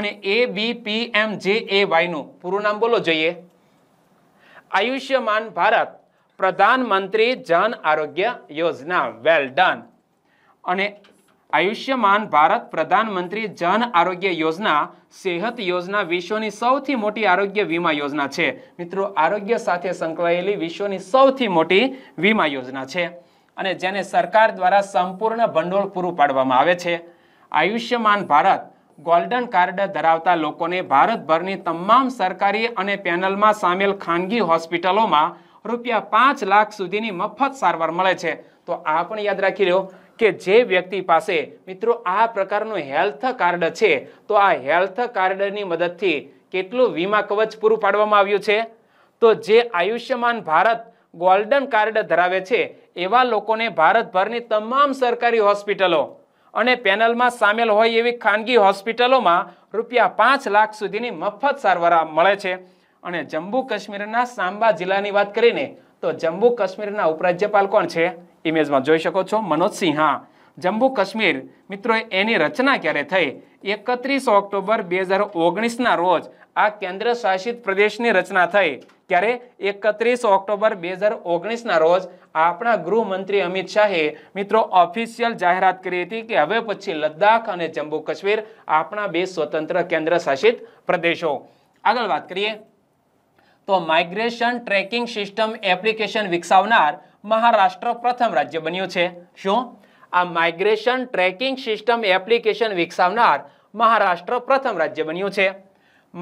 અને એ એબીપીએમ જે એ વાયનું પૂરું નામ બોલો જોઈએ આયુષ્યમાન ભારત પ્રધાનમંત્રી જન આરોગ્ય યોજના વેલ ડન અને આયુષ્યમાન ભારત પ્રધાનમંત્રી જન આરોગ્ય યોજના સેહત યોજના વિશ્વની સૌથી મોટી આરોગ્ય વીમા યોજના છે મિત્રો આરોગ્ય સાથે સંકળાયેલી વિશ્વની સૌથી મોટી વીમા યોજના છે અને જેને સરકાર દ્વારા સંપૂર્ણ ભંડોળ પૂરું પાડવામાં આવે છે આયુષ્યમાન ભારત ગોલ્ડન કાર્ડ ધરાવતા લોકોને ભારતભરની તમામ સરકારી અને પેનલમાં સામેલ ખાનગી હોસ્પિટલોમાં રૂપિયા પાંચ લાખ સુધીની મફત સારવાર મળે છે તો આ પણ યાદ રાખી લો કે જે વ્યક્તિ પાસે મિત્રો આ પ્રકારનું હેલ્થ કાર્ડ છે તો આ હેલ્થ કાર્ડની મદદથી કેટલું વીમા કવચ પૂરું પાડવામાં આવ્યું છે તો જે આયુષ્યમાન ભારત ગોલ્ડન કાર્ડ ધરાવે છે એવા લોકોને ભારતભરની તમામ સરકારી હોસ્પિટલો અને પેનલમાં સામેલ હોય એવી ખાનગી હોસ્પિટલોમાં રૂપિયા પાંચ લાખ સુધીની મફત સારવાર મળે છે અને જમ્મુ કાશ્મીરના સાંબા જિલ્લાની વાત કરીને તો જમ્મુ કાશ્મીરના ઉપરાજ્યપાલ કોણ છે ઇમેજમાં જોઈ શકો છો મનોજ સિંહા જમ્મુ કાશ્મીર મિત્રો એની રચના ક્યારે થઈ એકત્રીસ ઓક્ટોબર બે હજાર ઓગણીસના રોજ આ કેન્દ્ર શાસિત પ્રદેશની રચના થઈ ત્યારે એકત્રીસ ઓક્ટોબર બે હજાર ઓગણીસના રોજ આપણા ગૃહમંત્રી અમિત શાહે મિત્રો ઓફિશિયલ જાહેરાત કરી હતી કે હવે પછી લદ્દાખ અને જમ્મુ કાશ્મીર આપણા બે સ્વતંત્ર કેન્દ્ર શાસિત પ્રદેશો આગળ વાત કરીએ તો માઇગ્રેશન ટ્રેકિંગ સિસ્ટમ એપ્લિકેશન વિકસાવનાર મહારાષ્ટ્ર પ્રથમ રાજ્ય બન્યું છે શું આ માઇગ્રેશન ટ્રેકિંગ સિસ્ટમ એપ્લિકેશન વિકસાવનાર મહારાષ્ટ્ર પ્રથમ રાજ્ય બન્યું છે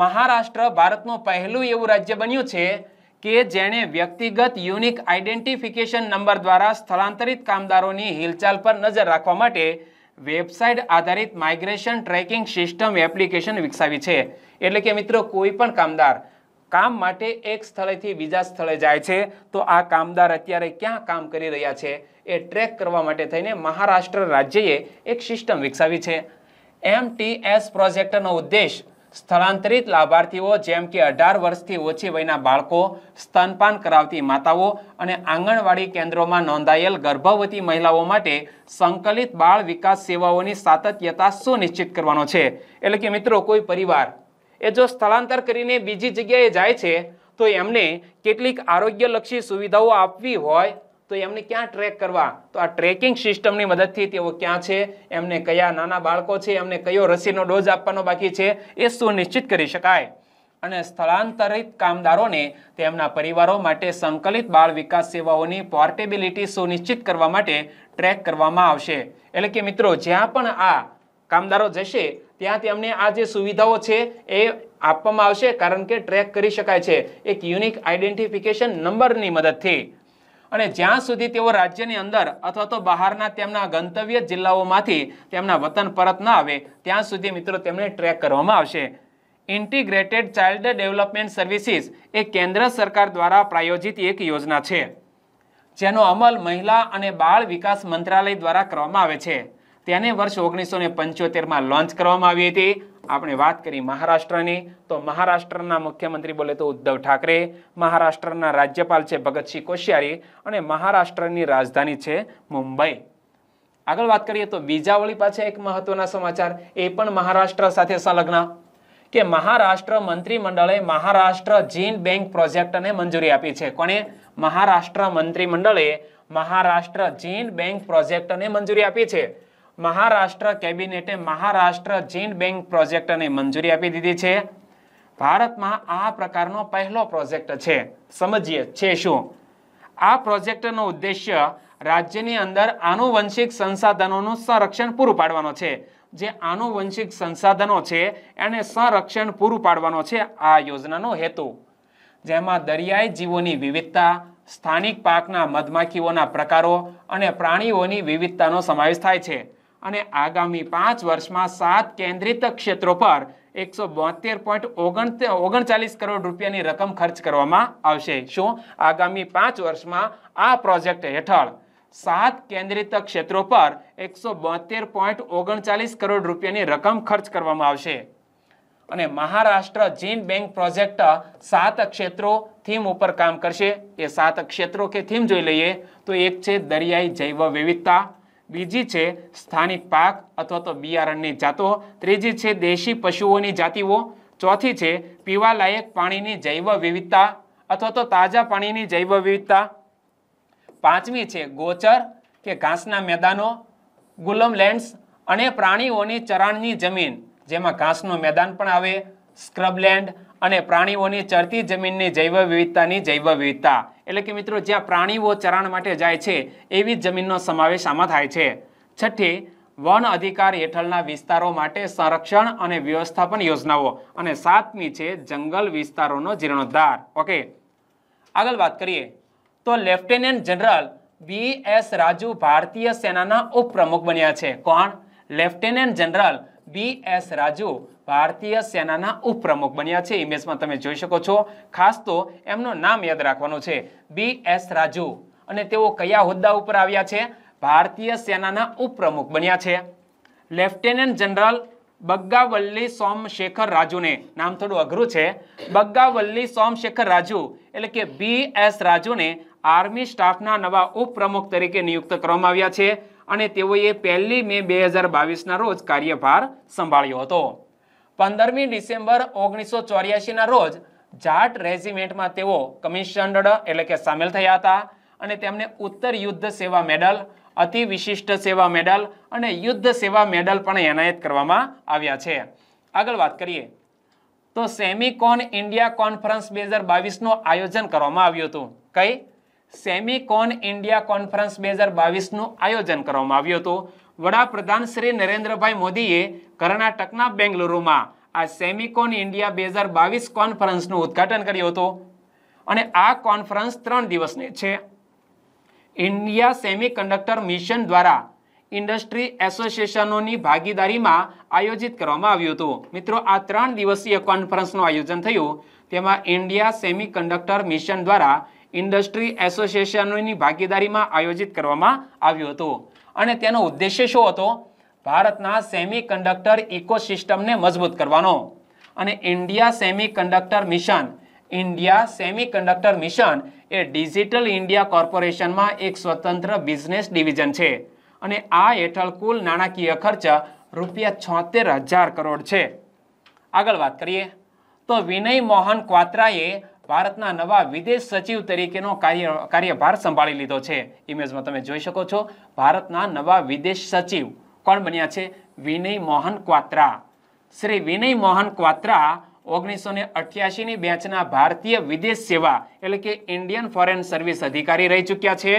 મહારાષ્ટ્ર ભારતનું પહેલું એવું રાજ્ય બન્યું છે કે જેણે વ્યક્તિગત યુનિક આઈડેન્ટિફિકેશન નંબર દ્વારા સ્થળાંતરિત કામદારોની હિલચાલ પર નજર રાખવા માટે વેબસાઇટ આધારિત માઇગ્રેશન ટ્રેકિંગ સિસ્ટમ એપ્લિકેશન વિકસાવી છે એટલે કે મિત્રો કોઈ પણ કામદાર કામ માટે એક સ્થળેથી બીજા સ્થળે જાય છે તો આ કામદાર અત્યારે ક્યાં કામ કરી રહ્યા છે એ ટ્રેક કરવા માટે થઈને મહારાષ્ટ્ર રાજ્યએ એક સિસ્ટમ વિકસાવી છે એમટીએસ પ્રોજેક્ટનો ઉદ્દેશ સ્થળાંતરિત લાભાર્થીઓ જેમ કે અઢાર વર્ષથી ઓછી વયના બાળકો સ્તનપાન કરાવતી માતાઓ અને આંગણવાડી કેન્દ્રોમાં નોંધાયેલ ગર્ભવતી મહિલાઓ માટે સંકલિત બાળ વિકાસ સેવાઓની સાતત્યતા સુનિશ્ચિત કરવાનો છે એટલે કે મિત્રો કોઈ પરિવાર એ જો સ્થળાંતર કરીને બીજી જગ્યાએ જાય છે તો એમને કેટલીક આરોગ્યલક્ષી સુવિધાઓ આપવી હોય તો એમને ક્યાં ટ્રેક કરવા તો આ ટ્રેકિંગ સિસ્ટમની મદદથી તેઓ ક્યાં છે એમને કયા નાના બાળકો છે એમને કયો રસીનો ડોઝ આપવાનો બાકી છે એ સુનિશ્ચિત કરી શકાય અને સ્થળાંતરિત કામદારોને તેમના પરિવારો માટે સંકલિત બાળ વિકાસ સેવાઓની પોર્ટેબિલિટી સુનિશ્ચિત કરવા માટે ટ્રેક કરવામાં આવશે એટલે કે મિત્રો જ્યાં પણ આ કામદારો જશે ત્યાં તેમને આ જે સુવિધાઓ છે એ આપવામાં આવશે કારણ કે ટ્રેક કરી શકાય છે એક યુનિક આઈડેન્ટિફિકેશન નંબરની મદદથી અને જ્યાં સુધી તેઓ રાજ્યની અંદર અથવા તો બહારના તેમના ગંતવ્ય જિલ્લાઓમાંથી તેમના વતન પરત ન આવે ત્યાં સુધી મિત્રો તેમને ટ્રેક કરવામાં આવશે ઇન્ટિગ્રેટેડ ચાઇલ્ડ ડેવલપમેન્ટ સર્વિસીસ એ કેન્દ્ર સરકાર દ્વારા પ્રાયોજિત એક યોજના છે જેનો અમલ મહિલા અને બાળ વિકાસ મંત્રાલય દ્વારા કરવામાં આવે છે તેને વર્ષ ઓગણીસો ને પંચોતેરમાં લોન્ચ કરવામાં આવી હતી આપણે વાત કરી મહારાષ્ટ્રની તો મહારાષ્ટ્રના મુખ્યમંત્રી બોલે તો ઉદ્ધવ ઠાકરે મહારાષ્ટ્રના રાજ્યપાલ છે ભગતસિંહ કોશિયારી અને મહારાષ્ટ્રની રાજધાની છે મુંબઈ આગળ વાત કરીએ તો બીજાવળી પાસે એક મહત્વના સમાચાર એ પણ મહારાષ્ટ્ર સાથે સંલગ્ન કે મહારાષ્ટ્ર મંત્રીમંડળે મહારાષ્ટ્ર જીન બેંક પ્રોજેક્ટને મંજૂરી આપી છે કોણે મહારાષ્ટ્ર મંત્રીમંડળે મહારાષ્ટ્ર જીન બેંક પ્રોજેક્ટને મંજૂરી આપી છે મહારાષ્ટ્ર કેબિનેટે મહારાષ્ટ્ર જીન બેંક પ્રોજેક્ટને મંજૂરી આપી દીધી છે ભારતમાં આ પ્રકારનો પહેલો પ્રોજેક્ટ છે સમજીએ છે શું આ પ્રોજેક્ટનો ઉદ્દેશ્ય રાજ્યની અંદર આનુવંશિક સંસાધનોનું સંરક્ષણ પૂરું પાડવાનો છે જે આનુવંશિક સંસાધનો છે એને સંરક્ષણ પૂરું પાડવાનો છે આ યોજનાનો હેતુ જેમાં દરિયાઈ જીવોની વિવિધતા સ્થાનિક પાકના મધમાખીઓના પ્રકારો અને પ્રાણીઓની વિવિધતાનો સમાવેશ થાય છે અને આગામી પાંચ વર્ષમાં સાત કેન્દ્રિત ક્ષેત્રો પર એકસો બોતેર પોઈન્ટ ઓગણચાલીસ કરોડ રૂપિયાની રકમ ખર્ચ કરવામાં આવશે શું આગામી પાંચ વર્ષમાં આ પ્રોજેક્ટ હેઠળ સાત કેન્દ્રિત ક્ષેત્રો પર એકસો બોતેર પોઈન્ટ ઓગણચાલીસ કરોડ રૂપિયાની રકમ ખર્ચ કરવામાં આવશે અને મહારાષ્ટ્ર જીન બેંક પ્રોજેક્ટ સાત ક્ષેત્રો થીમ ઉપર કામ કરશે એ સાત ક્ષેત્રો કે થીમ જોઈ લઈએ તો એક છે દરિયાઈ જૈવ વિવિધતા બીજી છે સ્થાનિક પાક અથવા તો બિયારણની જાતો ત્રીજી છે દેશી પશુઓની જાતિઓ ચોથી છે પીવાલાયક પાણીની જૈવ વિવિધતા અથવા તો તાજા પાણીની જૈવ વિવિધતા પાંચમી છે ગોચર કે ઘાસના મેદાનો ગુલમ લેન્ડ્સ અને પ્રાણીઓની ચરાણની જમીન જેમાં ઘાસનું મેદાન પણ આવે સ્ક્રબલેન્ડ અને પ્રાણીઓની ચરતી જમીનની જૈવ વિવિધતાની જૈવ વિવિધતા એટલે કે મિત્રો જ્યાં પ્રાણીઓ ચરાણ માટે જાય છે એવી જમીનનો સમાવેશ આમાં થાય છે છઠ્ઠી વન અધિકાર હેઠળના વિસ્તારો માટે સંરક્ષણ અને વ્યવસ્થાપન યોજનાઓ અને સાતમી છે જંગલ વિસ્તારોનો જીર્ણોદ્ધાર ઓકે આગળ વાત કરીએ તો lieutenant general B S Raju ભારતીય સેનાના ઉપપ્રમુખ બન્યા છે કોણ lieutenant general B S Raju ભારતીય સેનાના ઉપપ્રમુખ બન્યા છે ઇમેજમાં તમે જોઈ શકો છો ખાસ તો એમનું નામ યાદ રાખવાનું છે બી એસ રાજુ અને તેઓ કયા હોદ્દા ઉપર આવ્યા છે ભારતીય સેનાના ઉપપ્રમુખ બન્યા છે લેફ્ટેનન્ટ જનરલ બગ્ગાવલ્લી સોમશેખર રાજુને નામ થોડું અઘરું છે બગ્ગાવલ્લી સોમશેખર રાજુ એટલે કે બી એસ રાજુને આર્મી સ્ટાફના નવા ઉપપ્રમુખ તરીકે નિયુક્ત કરવામાં આવ્યા છે અને તેઓએ પહેલી મે બે હજાર બાવીસના રોજ કાર્યભાર સંભાળ્યો હતો પંદરમી ડિસેમ્બર ઓગણીસો ચોર્યાસીના રોજ જાટ રેજિમેન્ટમાં તેઓ કમિશનડ એટલે કે સામેલ થયા હતા અને તેમને ઉત્તર યુદ્ધ સેવા મેડલ અતિ વિશિષ્ટ સેવા મેડલ અને યુદ્ધ સેવા મેડલ પણ એનાયત કરવામાં આવ્યા છે આગળ વાત કરીએ તો સેમિકોન ઇન્ડિયા કોન્ફરન્સ બે હજાર બાવીસનું આયોજન કરવામાં આવ્યું હતું કઈ સેમિકોન ઇન્ડિયા કોન્ફરન્સ બે હજાર બાવીસનું આયોજન કરવામાં આવ્યું હતું વડાપ્રધાન શ્રી નરેન્દ્રભાઈ મોદીએ કર્ણાટકના બેંગલુરુમાં આ સેમિકોન ઇન્ડિયા બે હજાર બાવીસ કોન્ફરન્સનું ઉદઘાટન કર્યું હતું અને આ કોન્ફરન્સ ત્રણ દિવસની છે ઇન્ડિયા સેમિકન્ડક્ટર મિશન દ્વારા ઇન્ડસ્ટ્રી એસોસિએશનોની ભાગીદારીમાં આયોજિત કરવામાં આવ્યું હતું મિત્રો આ ત્રણ દિવસીય કોન્ફરન્સનું આયોજન થયું તેમાં ઇન્ડિયા સેમિકન્ડક્ટર મિશન દ્વારા ઇન્ડસ્ટ્રી એસોસિએશનોની ભાગીદારીમાં આયોજિત કરવામાં આવ્યું હતું અને તેનો ઉદ્દેશ્ય શું હતો ભારતના સેમી કન્ડક્ટર ઇકોસિસ્ટમને મજબૂત કરવાનો અને India semiconductor mission India semiconductor mission એ ડિજિટલ ઇન્ડિયા કોર્પોરેશનમાં એક સ્વતંત્ર બિઝનેસ ડિવિઝન છે અને આ હેઠળ કુલ નાણાકીય ખર્ચ રૂપિયા છોતેર હજાર કરોડ છે આગળ વાત કરીએ તો વિનય મોહન ક્વાત્રાએ ભારતના નવા વિદેશ સચિવ તરીકેનો કાર્ય કાર્યભાર સંભાળી લીધો છે ઇમેજમાં તમે જોઈ શકો છો ભારતના નવા વિદેશ સચિવ કોણ બન્યા છે વિનય મોહન ક્વાત્રા શ્રી વિનય મોહન ક્વાત્રા ઓગણીસો ને અઠ્યાસીની બેચના ભારતીય વિદેશ સેવા એટલે કે ઇન્ડિયન ફોરેન સર્વિસ અધિકારી રહી ચૂક્યા છે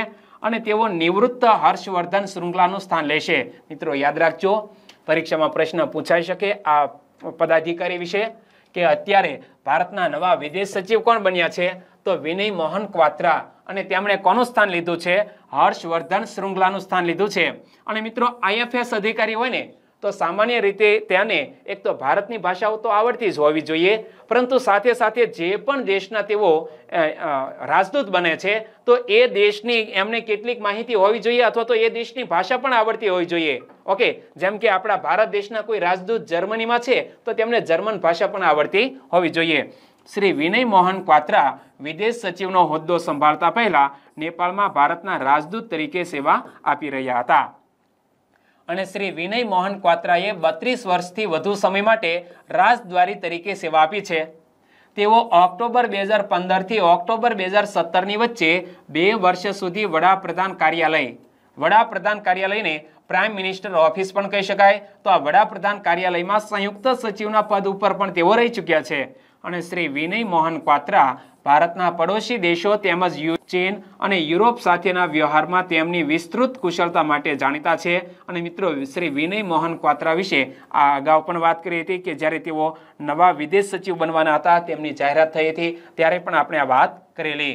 અને તેઓ નિવૃત્ત હર્ષવર્ધન શૃંખલાનું સ્થાન લેશે મિત્રો યાદ રાખજો પરીક્ષામાં પ્રશ્ન પૂછાઈ શકે આ પદાધિકારી વિશે કે અત્યારે ભારતના નવા વિદેશ સચિવ કોણ બન્યા છે તો વિનય મોહન ક્વાત્રા અને તેમણે કોનું સ્થાન લીધું છે હર્ષવર્ધન શૃંગલાનું સ્થાન લીધું છે અને મિત્રો આઈએફએસ અધિકારી હોય ને તો સામાન્ય રીતે તેને એક તો ભારતની ભાષાઓ તો આવડતી જ હોવી જોઈએ પરંતુ સાથે સાથે જે પણ દેશના તેઓ રાજદૂત બને છે તો એ દેશની એમને કેટલીક માહિતી હોવી જોઈએ અથવા તો એ દેશની ભાષા પણ આવડતી હોવી જોઈએ ઓકે જેમ કે આપણા ભારત દેશના કોઈ રાજદૂત જર્મનીમાં છે તો તેમને જર્મન ભાષા પણ આવડતી હોવી જોઈએ શ્રી વિનય મોહન ક્વાત્રા વિદેશ સચિવનો હોદ્દો સંભાળતા પહેલા નેપાળમાં ભારતના રાજદૂત તરીકે સેવા આપી રહ્યા હતા અને શ્રી વિનય મોહન ક્વાત્રાએ બત્રીસ વર્ષથી વધુ સમય માટે રાજદ્વારી તરીકે સેવા આપી છે તેઓ ઓક્ટોબર બે હજાર પંદરથી ઓક્ટોબર બે હજાર સત્તરની વચ્ચે બે વર્ષ સુધી વડાપ્રધાન કાર્યાલય વડાપ્રધાન કાર્યાલયને પ્રાઇમ મિનિસ્ટર ઓફિસ પણ કહી શકાય તો આ વડાપ્રધાન કાર્યાલયમાં સંયુક્ત સચિવના પદ ઉપર પણ તેઓ રહી ચૂક્યા છે અને શ્રી વિનય મોહન ક્વાત્રા ભારતના પડોશી દેશો તેમજ ચીન અને યુરોપ સાથેના વ્યવહારમાં તેમની વિસ્તૃત કુશળતા માટે જાણીતા છે અને મિત્રો શ્રી વિનય મોહન ક્વાત્રા વિશે આ અગાઉ પણ વાત કરી હતી કે જ્યારે તેઓ નવા વિદેશ સચિવ બનવાના હતા તેમની જાહેરાત થઈ હતી ત્યારે પણ આપણે આ વાત કરેલી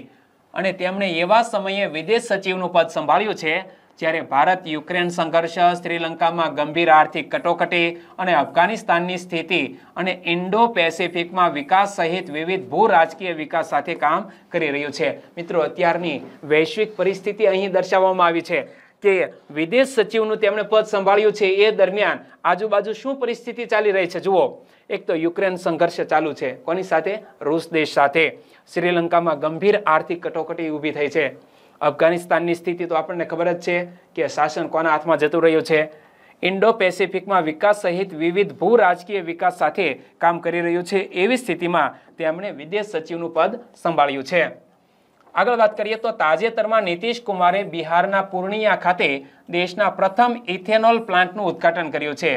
અને તેમણે એવા સમયે વિદેશ સચિવનું પદ સંભાળ્યું છે જ્યારે ભારત યુક્રેન સંઘર્ષ શ્રીલંકામાં ગંભીર આર્થિક કટોકટી અને અફઘાનિસ્તાનની સ્થિતિ અને ઇન્ડો પેસિફિકમાં વિકાસ સહિત વિવિધ ભૂ રાજકીય વિકાસ સાથે કામ કરી રહ્યું છે મિત્રો અત્યારની વૈશ્વિક પરિસ્થિતિ અહીં દર્શાવવામાં આવી છે કે વિદેશ સચિવનું તેમણે પદ સંભાળ્યું છે એ દરમિયાન આજુબાજુ શું પરિસ્થિતિ ચાલી રહી છે જુઓ એક તો યુક્રેન સંઘર્ષ ચાલુ છે કોની સાથે રૂસ દેશ સાથે શ્રીલંકામાં ગંભીર આર્થિક કટોકટી ઊભી થઈ છે અફઘાનિસ્તાનની સ્થિતિ તો આપણને ખબર જ છે કે શાસન કોના હાથમાં જતું રહ્યું છે ઇન્ડો પેસિફિકમાં વિકાસ સહિત વિવિધ ભૂ રાજકીય વિકાસ સાથે કામ કરી રહ્યું છે એવી સ્થિતિમાં તેમણે વિદેશ સચિવનું પદ સંભાળ્યું છે આગળ વાત કરીએ તો તાજેતરમાં નીતિશ કુમારે બિહારના પૂર્ણિયા ખાતે દેશના પ્રથમ ઇથેનોલ પ્લાન્ટનું ઉદ્ઘાટન કર્યું છે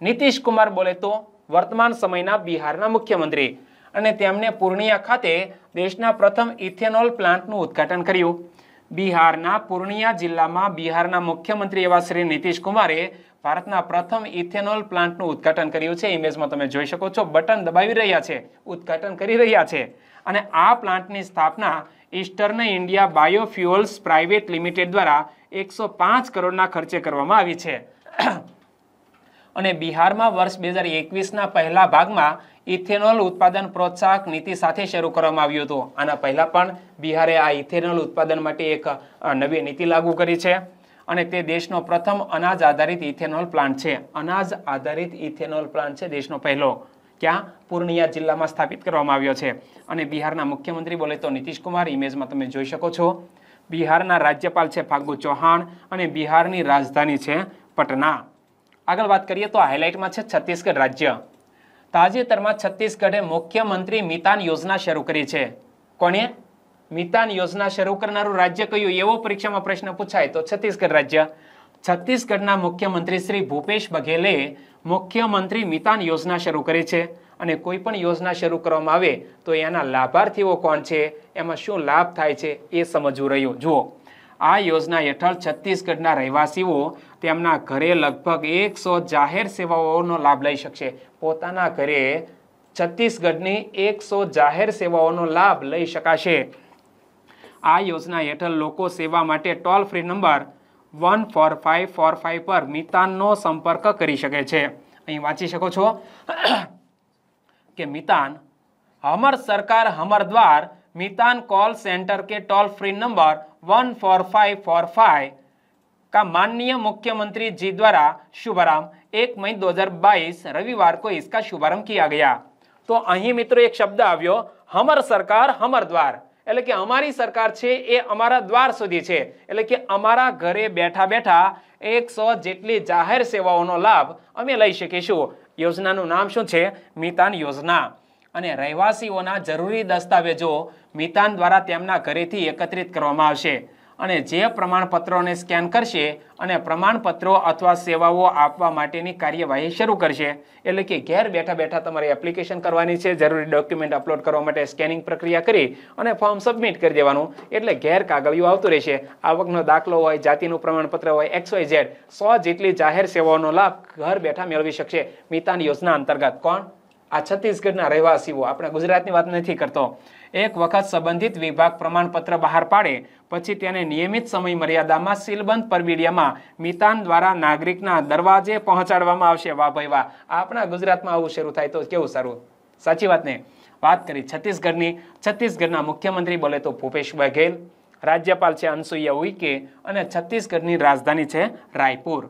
નીતિશ કુમાર બોલે તો વર્તમાન સમયના બિહારના મુખ્યમંત્રી અને તેમણે પૂર્ણિયા ખાતે દેશના પ્રથમ ઇથેનોલ પ્લાન્ટનું ઉદ્ઘાટન કર્યું બિહારના પૂર્ણિયા જિલ્લામાં બિહારના મુખ્યમંત્રી એવા શ્રી નીતિશ કુમારે ભારતના પ્રથમ ઇથેનોલ પ્લાન્ટનું ઉદ્ઘાટન કર્યું છે ઇમેજમાં તમે જોઈ શકો છો બટન દબાવી રહ્યા છે ઉદ્ઘાટન કરી રહ્યા છે અને આ પ્લાન્ટની સ્થાપના eastern India biofuels private limited દ્વારા એકસો પાંચ કરોડના ખર્ચે કરવામાં આવી છે અને બિહારમાં વર્ષ બે હજાર એકવીસના પહેલા ભાગમાં ઇથેનોલ ઉત્પાદન પ્રોત્સાહક નીતિ સાથે શરૂ કરવામાં આવ્યું હતું આના પહેલાં પણ બિહારે આ ઇથેનોલ ઉત્પાદન માટે એક નવી નીતિ લાગુ કરી છે અને તે દેશનો પ્રથમ અનાજ આધારિત ઇથેનોલ પ્લાન્ટ છે અનાજ આધારિત ઇથેનોલ પ્લાન્ટ છે દેશનો પહેલો ક્યાં પૂર્ણિયા જિલ્લામાં સ્થાપિત કરવામાં આવ્યો છે અને બિહારના મુખ્યમંત્રી બોલે તો નીતિશકુમાર ઇમેજમાં તમે જોઈ શકો છો બિહારના રાજ્યપાલ છે ફાગુ ચૌહાણ અને બિહારની રાજધાની છે પટના આગળ વાત કરીએ તો હાઇલાઇટમાં છે છત્તીસગઢ રાજ્ય તાજેતરમાં છત્તીસગઢે મુખ્યમંત્રી મિતાન યોજના શરૂ કરી છે કોણે મિતાન યોજના શરૂ કરનારું રાજ્ય કયું એવો પરીક્ષામાં પ્રશ્ન પૂછાય તો છત્તીસગઢ રાજ્ય છત્તીસગઢના મુખ્યમંત્રી શ્રી ભૂપેશ બઘેલે મુખ્યમંત્રી મિતાન યોજના શરૂ કરી છે અને કોઈ પણ યોજના શરૂ કરવામાં આવે તો એના લાભાર્થીઓ કોણ છે એમાં શું લાભ થાય છે એ સમજવું રહ્યું જુઓ આ યોજના હેઠળ છત્તીસગઢના રહેવાસીઓ તેમના ઘરે લગભગ એકસો જાહેર સેવાઓનો લાભ લઈ શકશે પોતાના ઘરે છત્તીસગઢની એકસો જાહેર સેવાઓનો લાભ લઈ શકાશે આ યોજના હેઠળ લોકો સેવા માટે toll free number one four five four five પર મિતાનનો સંપર્ક કરી શકે છે અહીં વાંચી શકો છો કે મિતાન હમર સરકાર હમર દ્વાર મિતાન કોલ સેન્ટર કે toll free number one four five four five का माननीय मुख्यमंत्री जी द्वारा शुभारंभ एक मई 2022 रविवार को इसका शुभारंभ किया गया तो अही मित्रों एक शब्द आयो हमर सरकार हमर द्वार एले कि अमारी सरकार छे ये अमरा द्वार सुधी छे एले कि अमरा घरे बैठा बैठा एक सौ जटली जाहिर सेवाओं लाभ अमे लई शकीशू योजना नाम शू मितान योजना અને રહેવાસીઓના જરૂરી દસ્તાવેજો મિતાન દ્વારા તેમના ઘરેથી એકત્રિત કરવામાં આવશે અને જે પ્રમાણપત્રોને સ્કેન કરશે અને પ્રમાણપત્રો અથવા સેવાઓ આપવા માટેની કાર્યવાહી શરૂ કરશે એટલે કે ઘેર બેઠા બેઠા તમારે એપ્લિકેશન કરવાની છે જરૂરી ડોક્યુમેન્ટ અપલોડ કરવા માટે સ્કેનિંગ પ્રક્રિયા કરી અને ફોર્મ સબમિટ કરી દેવાનું એટલે ઘેર કાગળિયું આવતું રહેશે આવકનો દાખલો હોય જાતિનું પ્રમાણપત્ર હોય એક્સ વાય ઝેડ સો જેટલી જાહેર સેવાઓનો લાભ ઘર બેઠા મેળવી શકશે મિતાન યોજના અંતર્ગત કોણ આ છત્તીસગઢના રહેવાસીઓ આપણે ગુજરાતની વાત નથી કરતો એક વખત સંબંધિત વિભાગ પ્રમાણપત્ર બહાર પાડે પછી તેને નિયમિત સમય મર્યાદામાં સીલબંધ પરબીડિયામાં મિતાન દ્વારા નાગરિકના દરવાજે પહોંચાડવામાં આવશે વાહ ભાઈ વાહ આપણા ગુજરાતમાં આવું શરૂ થાય તો કેવું સારું સાચી વાત ને વાત કરી છત્તીસગઢની છત્તીસગઢના મુખ્યમંત્રી બોલે તો ભૂપેશ બઘેલ રાજ્યપાલ છે અનસુઈયા ઉઈકે અને છત્તીસગઢની રાજધાની છે રાયપુર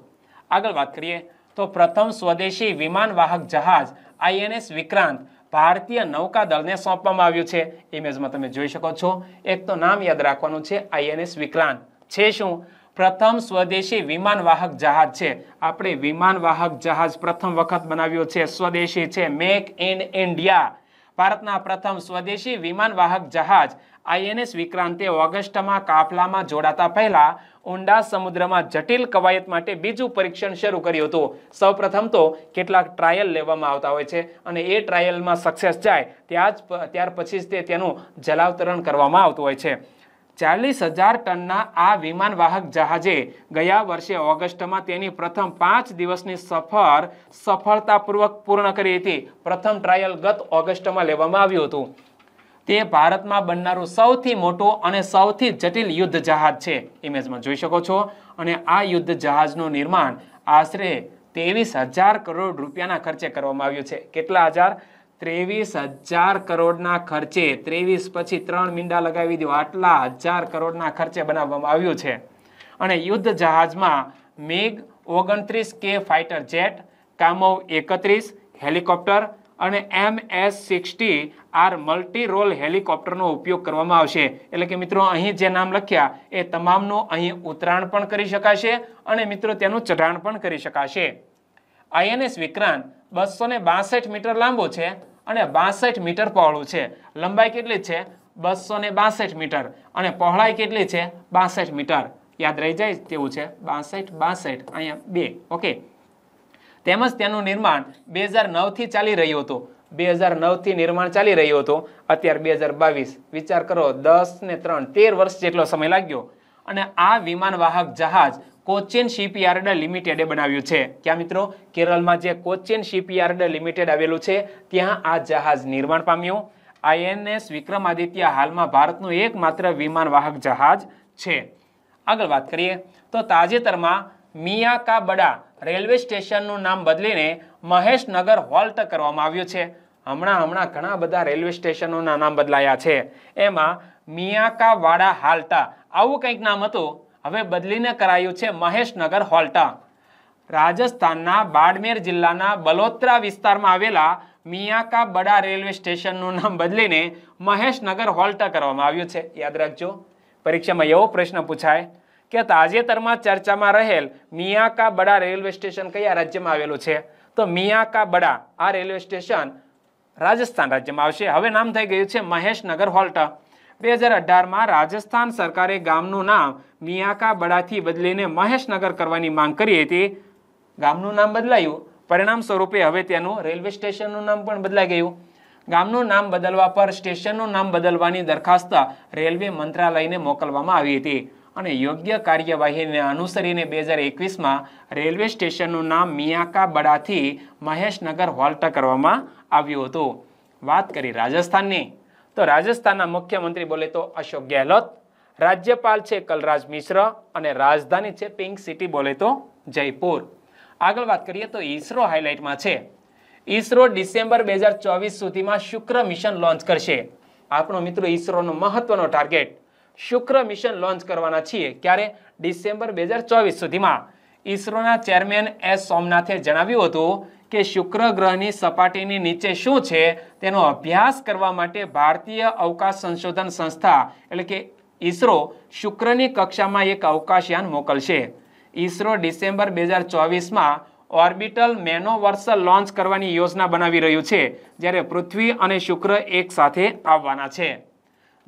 આગળ વાત કરીએ તો પ્રથમ સ્વદેશી વિમાનવાહક જહાજ આઈએનએસ વિક્રાંત ભારતીય નૌકાદળને સોંપવામાં આવ્યું છે ઇમેજમાં તમે જોઈ શકો છો એક તો નામ યાદ રાખવાનું છે આઈએનએસ વિક્રાંત છે શું પ્રથમ સ્વદેશી વિમાનવાહક જહાજ છે આપણે વિમાનવાહક જહાજ પ્રથમ વખત બનાવ્યો છે સ્વદેશી છે મેક ઇન ઇન્ડિયા ભારતના પ્રથમ સ્વદેશી વિમાનવાહક જહાજ આઈએનએસ વિક્રાંતે ઓગસ્ટમાં કાફલામાં જોડાતા પહેલા ઊંડા સમુદ્રમાં જટિલ કવાયત માટે બીજું પરીક્ષણ શરૂ કર્યું હતું સૌપ્રથમ તો કેટલાક ટ્રાયલ લેવામાં આવતા હોય છે અને એ ટ્રાયલમાં સક્સેસ જાય ત્યાં જ ત્યાર પછી જ તે તેનું જલાવતરણ કરવામાં આવતું હોય છે ચાલીસ હજાર ટનના આ વિમાનવાહક જહાજે ગયા વર્ષે ઓગસ્ટમાં તેની પ્રથમ પાંચ દિવસની સફર સફળતાપૂર્વક પૂર્ણ કરી હતી પ્રથમ ટ્રાયલ ગત ઓગસ્ટમાં લેવામાં આવ્યું હતું તે ભારતમાં બનનારું સૌથી મોટું અને સૌથી જટિલ યુદ્ધ જહાજ છે ઇમેજમાં જોઈ શકો છો અને આ યુદ્ધ જહાજનું નિર્માણ આશરે ત્રેવીસ હજાર કરોડ રૂપિયાના ખર્ચે કરવામાં આવ્યું છે કેટલા હજાર ત્રેવીસ હજાર કરોડના ખર્ચે ત્રેવીસ પછી ત્રણ મીંડા લગાવી દો આટલા હજાર કરોડના ખર્ચે બનાવવામાં આવ્યું છે અને યુદ્ધ જહાજમાં મેઘ ઓગણત્રીસ કે ફાઇટર જેટ કામો એકત્રીસ હેલિકોપ્ટર અને M S sixty R multi role હેલિકોપ્ટરનો ઉપયોગ કરવામાં આવશે એટલે કે મિત્રો અહીં જે નામ લખ્યા એ તમામનું અહીં ઉતરાણ પણ કરી શકાશે અને મિત્રો તેનું ચઢાણ પણ કરી શકાશે આઈએનએસ વિક્રાંત બસો બાસઠ મીટર લાંબો છે અને બાસઠ મીટર પહોળું છે લંબાઈ કેટલી છે બસો બાસઠ મીટર અને પહોળાઈ કેટલી છે બાસઠ મીટર યાદ રહી જાય તેવું છે બાસઠ બાસઠ અહીંયા બે ઓકે તેમજ તેનું નિર્માણ બે હજાર નવથી ચાલી રહ્યું હતું બે હજાર નવથી નિર્માણ ચાલી રહ્યું હતું અત્યારે બે હજાર બાવીસ વિચાર કરો દસ ને ત્રણ તેર વર્ષ જેટલો સમય લાગ્યો અને આ વિમાનવાહક જહાજ કોચિન શિપયાર્ડ લિમિટેડે બનાવ્યું છે ક્યાં મિત્રો કેરળમાં જે કોચિન શિપયાર્ડ લિમિટેડ આવેલું છે ત્યાં આ જહાજ નિર્માણ પામ્યું આઈએનએસ વિક્રમાદિત્ય હાલમાં ભારતનું એકમાત્ર વિમાનવાહક જહાજ છે આગળ વાત કરીએ તો તાજેતરમાં મિયા કા બડા રેલવે સ્ટેશનનું નામ બદલીને મહેશનગર હોલ્ટ કરવામાં આવ્યું છે હમણાં હમણાં ઘણા બધા રેલવે સ્ટેશનોના નામ બદલાયા છે એમાં મિયાકાવાડા હાલ્ટા આવું કંઈક નામ હતું હવે બદલીને કરાયું છે મહેશનગર હોલ્ટા રાજસ્થાનના બાડમેર જિલ્લાના બલોત્રા વિસ્તારમાં આવેલા મિયાકા બડા રેલવે સ્ટેશનનું નામ બદલીને મહેશનગર હોલ્ટા કરવામાં આવ્યું છે યાદ રાખજો પરીક્ષામાં એવો પ્રશ્ન પૂછાય કે તાજેતરમાં ચર્ચામાં રહેલ મિયાકા બડા રેલવે સ્ટેશન કયા રાજ્યમાં આવેલું છે તો મિયાકા બડા આ રેલવે સ્ટેશન રાજસ્થાન રાજ્યમાં આવશે હવે નામ થઈ ગયું છે મહેશનગર હોલ્ટ બે હજાર અઢારમાં રાજસ્થાન સરકારે ગામનું નામ મિયાકા બડાથી બદલીને મહેશનગર કરવાની માંગ કરી હતી ગામનું નામ બદલાયું પરિણામ સ્વરૂપે હવે તેનું રેલવે સ્ટેશનનું નામ પણ બદલાઈ ગયું ગામનું નામ બદલવા પર સ્ટેશનનું નામ બદલવાની દરખાસ્ત રેલવે મંત્રાલયને મોકલવામાં આવી હતી અને યોગ્ય કાર્યવાહીને અનુસરીને બે હજાર એકવીસમાં રેલવે સ્ટેશનનું નામ મિયાકા બડાથી મહેશનગર હોલ્ટ કરવામાં આવ્યું હતું વાત કરી રાજસ્થાનની તો રાજસ્થાનના મુખ્યમંત્રી બોલે તો અશોક ગેહલોત રાજ્યપાલ છે કલરાજ મિશ્ર અને રાજધાની છે પિંક સિટી બોલે તો જયપુર આગળ વાત કરીએ તો ઈસરો હાઇલાઇટમાં છે ઈસરો ડિસેમ્બર બે હજાર ચોવીસ સુધીમાં શુક્ર મિશન લોન્ચ કરશે આપણો મિત્રો ઈસરોનો મહત્વનો ટાર્ગેટ શુક્ર મિશન લોન્ચ કરવાના છીએ ક્યારે ડિસેમ્બર બે સુધીમાં ઇસરોના ચેરમેન એસ સોમનાથે જણાવ્યું હતું કે શુક્ર ગ્રહની સપાટીની નીચે શું છે તેનો અભ્યાસ કરવા માટે ભારતીય અવકાશ સંશોધન સંસ્થા એટલે કે ઇસરો શુક્રની કક્ષામાં એક અવકાશયાન મોકલશે ઇસરો ડિસેમ્બર બે હજાર ચોવીસમાં ઓર્બિટલ મેનોવર્સલ લોન્ચ કરવાની યોજના બનાવી રહ્યું છે જ્યારે પૃથ્વી અને શુક્ર એક સાથે આવવાના છે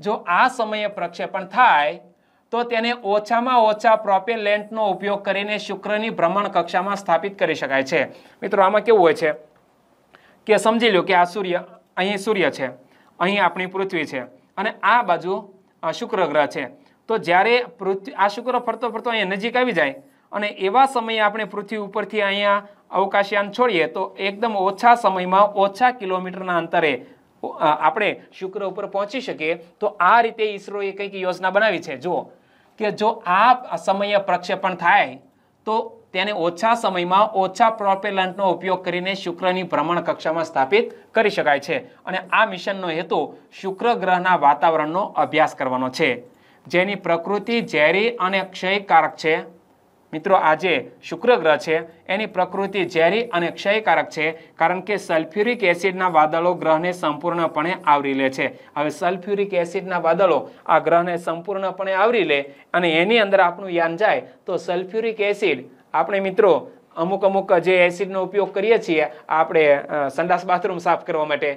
જો આ સમયે પ્રક્ષેપણ થાય તો તેને ઓછામાં ઓછા પ્રોપેલેન્ટનો ઉપયોગ કરીને શુક્રની ભ્રમણ કક્ષામાં સ્થાપિત કરી શકાય છે મિત્રો આમાં કેવું હોય છે કે સમજી લો કે આ સૂર્ય અહીં સૂર્ય છે અહીં આપણી પૃથ્વી છે અને આ બાજુ શુક્ર ગ્રહ છે તો જ્યારે પૃથ્વી આ શુક્ર ફરતો ફરતો અહીંયા નજીક આવી જાય અને એવા સમયે આપણે પૃથ્વી ઉપરથી અહીંયા અવકાશયાન છોડીએ તો એકદમ ઓછા સમયમાં ઓછા કિલોમીટરના અંતરે આપણે શુક્ર ઉપર પહોંચી શકીએ તો આ રીતે ઈસરોએ કંઈક યોજના બનાવી છે જો કે જો આ સમયે પ્રક્ષેપણ થાય તો તેને ઓછા સમયમાં ઓછા પ્રોપેલન્ટનો ઉપયોગ કરીને શુક્રની ભ્રમણ કક્ષામાં સ્થાપિત કરી શકાય છે અને આ મિશનનો હેતુ શુક્ર ગ્રહના વાતાવરણનો અભ્યાસ કરવાનો છે જેની પ્રકૃતિ ઝેરી અને ક્ષયકારક છે મિત્રો આજે શુક્ર ગ્રહ છે એની પ્રકૃતિ ઝેરી અને ક્ષયકારક છે કારણ કે સલ્ફ્યુરિક એસિડના વાદળો ગ્રહને સંપૂર્ણપણે આવરી લે છે હવે સલ્ફ્યુરિક એસિડના વાદળો આ ગ્રહને સંપૂર્ણપણે આવરી લે અને એની અંદર આપણું યાન જાય તો સલ્ફ્યુરિક એસિડ આપણે મિત્રો અમુક અમુક જે એસિડનો ઉપયોગ કરીએ છીએ આપણે સંડાસ બાથરૂમ સાફ કરવા માટે